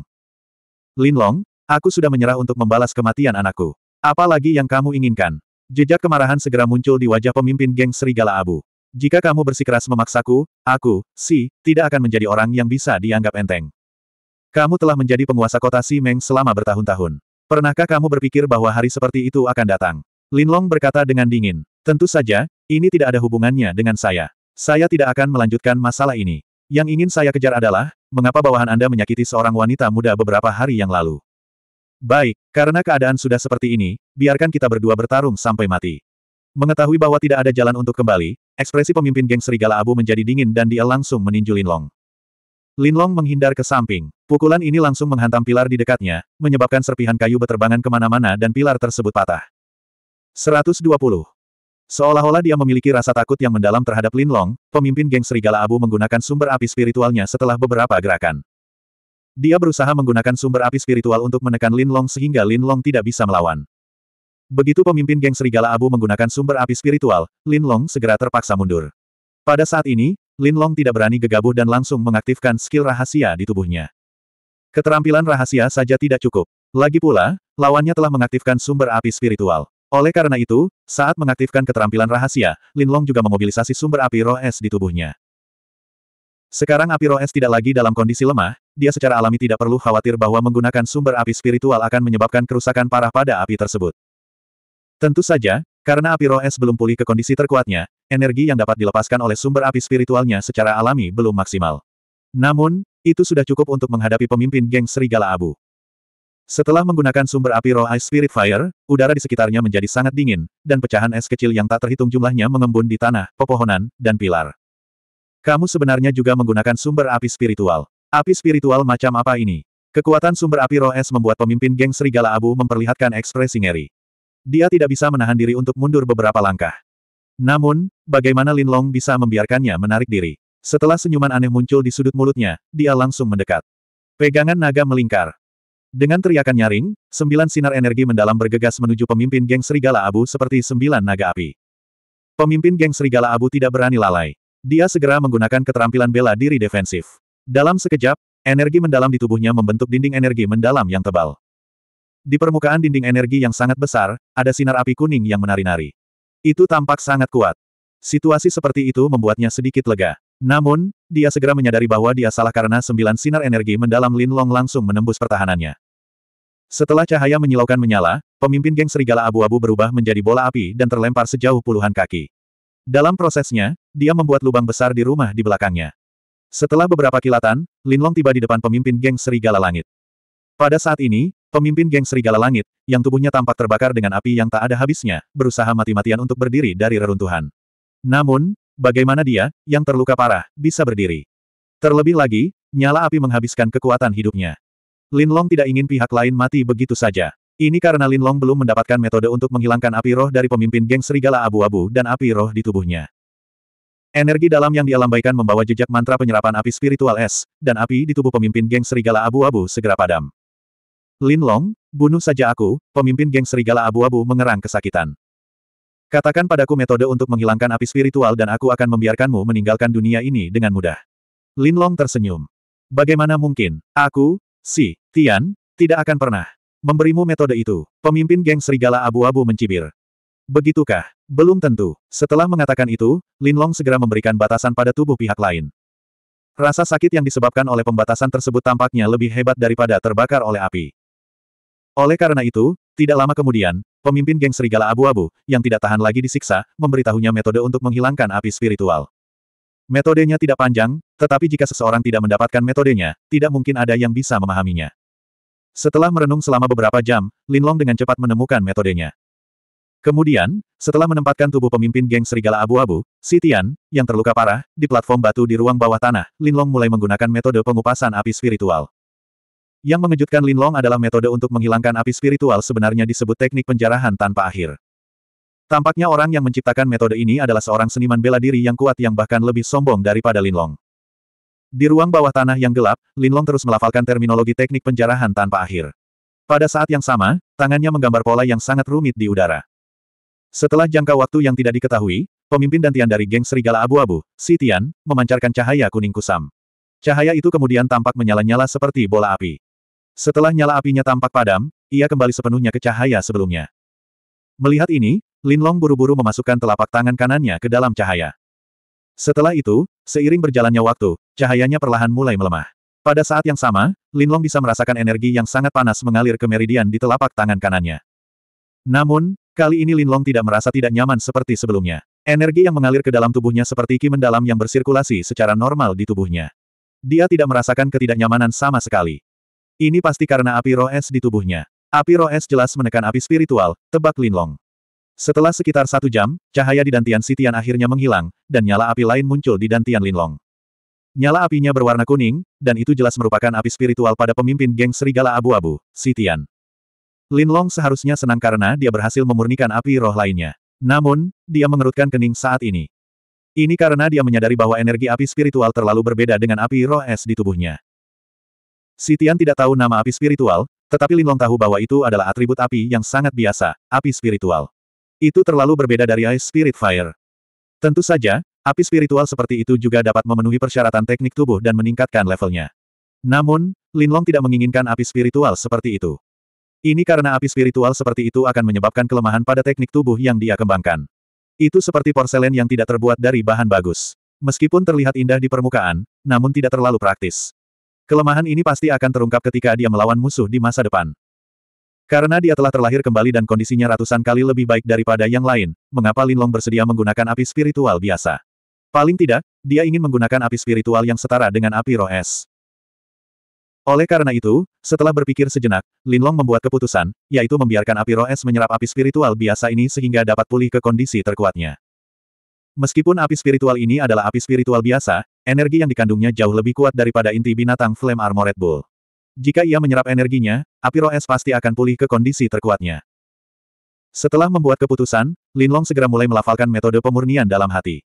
Lin Long, aku sudah menyerah untuk membalas kematian anakku. Apalagi yang kamu inginkan? Jejak kemarahan segera muncul di wajah pemimpin geng Serigala Abu. Jika kamu bersikeras memaksaku, aku, si, tidak akan menjadi orang yang bisa dianggap enteng. Kamu telah menjadi penguasa kota Si Meng selama bertahun-tahun. Pernahkah kamu berpikir bahwa hari seperti itu akan datang? Linlong berkata dengan dingin. Tentu saja, ini tidak ada hubungannya dengan saya. Saya tidak akan melanjutkan masalah ini. Yang ingin saya kejar adalah, mengapa bawahan Anda menyakiti seorang wanita muda beberapa hari yang lalu? Baik, karena keadaan sudah seperti ini, biarkan kita berdua bertarung sampai mati. Mengetahui bahwa tidak ada jalan untuk kembali, ekspresi pemimpin geng serigala abu menjadi dingin dan dia langsung meninju Linlong. Linlong menghindar ke samping. Pukulan ini langsung menghantam pilar di dekatnya, menyebabkan serpihan kayu beterbangan kemana-mana dan pilar tersebut patah. 120. Seolah-olah dia memiliki rasa takut yang mendalam terhadap Linlong, pemimpin geng Serigala Abu menggunakan sumber api spiritualnya setelah beberapa gerakan. Dia berusaha menggunakan sumber api spiritual untuk menekan Linlong sehingga Linlong tidak bisa melawan. Begitu pemimpin geng Serigala Abu menggunakan sumber api spiritual, Linlong segera terpaksa mundur. Pada saat ini, Lin Long tidak berani gegabah dan langsung mengaktifkan skill rahasia di tubuhnya. Keterampilan rahasia saja tidak cukup. Lagi pula, lawannya telah mengaktifkan sumber api spiritual. Oleh karena itu, saat mengaktifkan keterampilan rahasia, Lin Long juga memobilisasi sumber api roh es di tubuhnya. Sekarang api roh es tidak lagi dalam kondisi lemah, dia secara alami tidak perlu khawatir bahwa menggunakan sumber api spiritual akan menyebabkan kerusakan parah pada api tersebut. Tentu saja, karena api roh es belum pulih ke kondisi terkuatnya, energi yang dapat dilepaskan oleh sumber api spiritualnya secara alami belum maksimal. Namun, itu sudah cukup untuk menghadapi pemimpin geng serigala abu. Setelah menggunakan sumber api roh Ice Spirit Fire, udara di sekitarnya menjadi sangat dingin, dan pecahan es kecil yang tak terhitung jumlahnya mengembun di tanah, pepohonan, dan pilar. Kamu sebenarnya juga menggunakan sumber api spiritual. Api spiritual macam apa ini? Kekuatan sumber api roh es membuat pemimpin geng serigala abu memperlihatkan ekspresi ngeri. Dia tidak bisa menahan diri untuk mundur beberapa langkah. Namun, bagaimana Lin Long bisa membiarkannya menarik diri? Setelah senyuman aneh muncul di sudut mulutnya, dia langsung mendekat. Pegangan naga melingkar. Dengan teriakan nyaring, sembilan sinar energi mendalam bergegas menuju pemimpin geng Serigala Abu seperti sembilan naga api. Pemimpin geng Serigala Abu tidak berani lalai. Dia segera menggunakan keterampilan bela diri defensif. Dalam sekejap, energi mendalam di tubuhnya membentuk dinding energi mendalam yang tebal. Di permukaan dinding energi yang sangat besar, ada sinar api kuning yang menari-nari. Itu tampak sangat kuat. Situasi seperti itu membuatnya sedikit lega. Namun, dia segera menyadari bahwa dia salah karena sembilan sinar energi mendalam Lin Long langsung menembus pertahanannya. Setelah cahaya menyilaukan menyala, pemimpin geng serigala abu-abu berubah menjadi bola api dan terlempar sejauh puluhan kaki. Dalam prosesnya, dia membuat lubang besar di rumah di belakangnya. Setelah beberapa kilatan, Lin Long tiba di depan pemimpin geng serigala langit. Pada saat ini, Pemimpin geng Serigala Langit, yang tubuhnya tampak terbakar dengan api yang tak ada habisnya, berusaha mati-matian untuk berdiri dari reruntuhan. Namun, bagaimana dia, yang terluka parah, bisa berdiri? Terlebih lagi, nyala api menghabiskan kekuatan hidupnya. Lin Long tidak ingin pihak lain mati begitu saja. Ini karena Lin Long belum mendapatkan metode untuk menghilangkan api roh dari pemimpin geng Serigala Abu-Abu dan api roh di tubuhnya. Energi dalam yang dialambaikan membawa jejak mantra penyerapan api spiritual es, dan api di tubuh pemimpin geng serigala abu-abu segera padam. Lin Long, bunuh saja aku, pemimpin geng serigala abu-abu mengerang kesakitan. Katakan padaku metode untuk menghilangkan api spiritual dan aku akan membiarkanmu meninggalkan dunia ini dengan mudah. Lin Long tersenyum. Bagaimana mungkin, aku, si, Tian, tidak akan pernah memberimu metode itu. Pemimpin geng serigala abu-abu mencibir. Begitukah? Belum tentu. Setelah mengatakan itu, Lin Long segera memberikan batasan pada tubuh pihak lain. Rasa sakit yang disebabkan oleh pembatasan tersebut tampaknya lebih hebat daripada terbakar oleh api. Oleh karena itu, tidak lama kemudian, pemimpin geng serigala abu-abu, yang tidak tahan lagi disiksa, memberitahunya metode untuk menghilangkan api spiritual. Metodenya tidak panjang, tetapi jika seseorang tidak mendapatkan metodenya, tidak mungkin ada yang bisa memahaminya. Setelah merenung selama beberapa jam, Linlong dengan cepat menemukan metodenya. Kemudian, setelah menempatkan tubuh pemimpin geng serigala abu-abu, si Tian, yang terluka parah, di platform batu di ruang bawah tanah, Linlong mulai menggunakan metode pengupasan api spiritual. Yang mengejutkan Lin Long adalah metode untuk menghilangkan api spiritual sebenarnya disebut teknik penjarahan tanpa akhir. Tampaknya orang yang menciptakan metode ini adalah seorang seniman bela diri yang kuat yang bahkan lebih sombong daripada Lin Long. Di ruang bawah tanah yang gelap, Lin Long terus melafalkan terminologi teknik penjarahan tanpa akhir. Pada saat yang sama, tangannya menggambar pola yang sangat rumit di udara. Setelah jangka waktu yang tidak diketahui, pemimpin dantian dari geng serigala abu-abu, Si Tian, memancarkan cahaya kuning kusam. Cahaya itu kemudian tampak menyala-nyala seperti bola api. Setelah nyala apinya tampak padam, ia kembali sepenuhnya ke cahaya sebelumnya. Melihat ini, Linlong buru-buru memasukkan telapak tangan kanannya ke dalam cahaya. Setelah itu, seiring berjalannya waktu, cahayanya perlahan mulai melemah. Pada saat yang sama, Linlong bisa merasakan energi yang sangat panas mengalir ke meridian di telapak tangan kanannya. Namun, kali ini Linlong tidak merasa tidak nyaman seperti sebelumnya. Energi yang mengalir ke dalam tubuhnya seperti ki mendalam yang bersirkulasi secara normal di tubuhnya. Dia tidak merasakan ketidaknyamanan sama sekali. Ini pasti karena api roh es di tubuhnya. Api roh es jelas menekan api spiritual, tebak Linlong. Setelah sekitar satu jam, cahaya di dantian Sitian akhirnya menghilang, dan nyala api lain muncul di dantian Linlong. Nyala apinya berwarna kuning, dan itu jelas merupakan api spiritual pada pemimpin geng serigala abu-abu, Sitian. Linlong seharusnya senang karena dia berhasil memurnikan api roh lainnya. Namun, dia mengerutkan kening saat ini. Ini karena dia menyadari bahwa energi api spiritual terlalu berbeda dengan api roh es di tubuhnya. Si Tian tidak tahu nama api spiritual, tetapi Linglong tahu bahwa itu adalah atribut api yang sangat biasa, api spiritual. Itu terlalu berbeda dari Ice Spirit Fire. Tentu saja, api spiritual seperti itu juga dapat memenuhi persyaratan teknik tubuh dan meningkatkan levelnya. Namun, Linlong tidak menginginkan api spiritual seperti itu. Ini karena api spiritual seperti itu akan menyebabkan kelemahan pada teknik tubuh yang dia kembangkan. Itu seperti porselen yang tidak terbuat dari bahan bagus. Meskipun terlihat indah di permukaan, namun tidak terlalu praktis. Kelemahan ini pasti akan terungkap ketika dia melawan musuh di masa depan. Karena dia telah terlahir kembali dan kondisinya ratusan kali lebih baik daripada yang lain, mengapa Linlong bersedia menggunakan api spiritual biasa? Paling tidak, dia ingin menggunakan api spiritual yang setara dengan api roh es. Oleh karena itu, setelah berpikir sejenak, Linlong membuat keputusan, yaitu membiarkan api roh es menyerap api spiritual biasa ini sehingga dapat pulih ke kondisi terkuatnya. Meskipun api spiritual ini adalah api spiritual biasa, Energi yang dikandungnya jauh lebih kuat daripada inti binatang Flame Armored Bull. Jika ia menyerap energinya, api S pasti akan pulih ke kondisi terkuatnya. Setelah membuat keputusan, Linlong segera mulai melafalkan metode pemurnian dalam hati.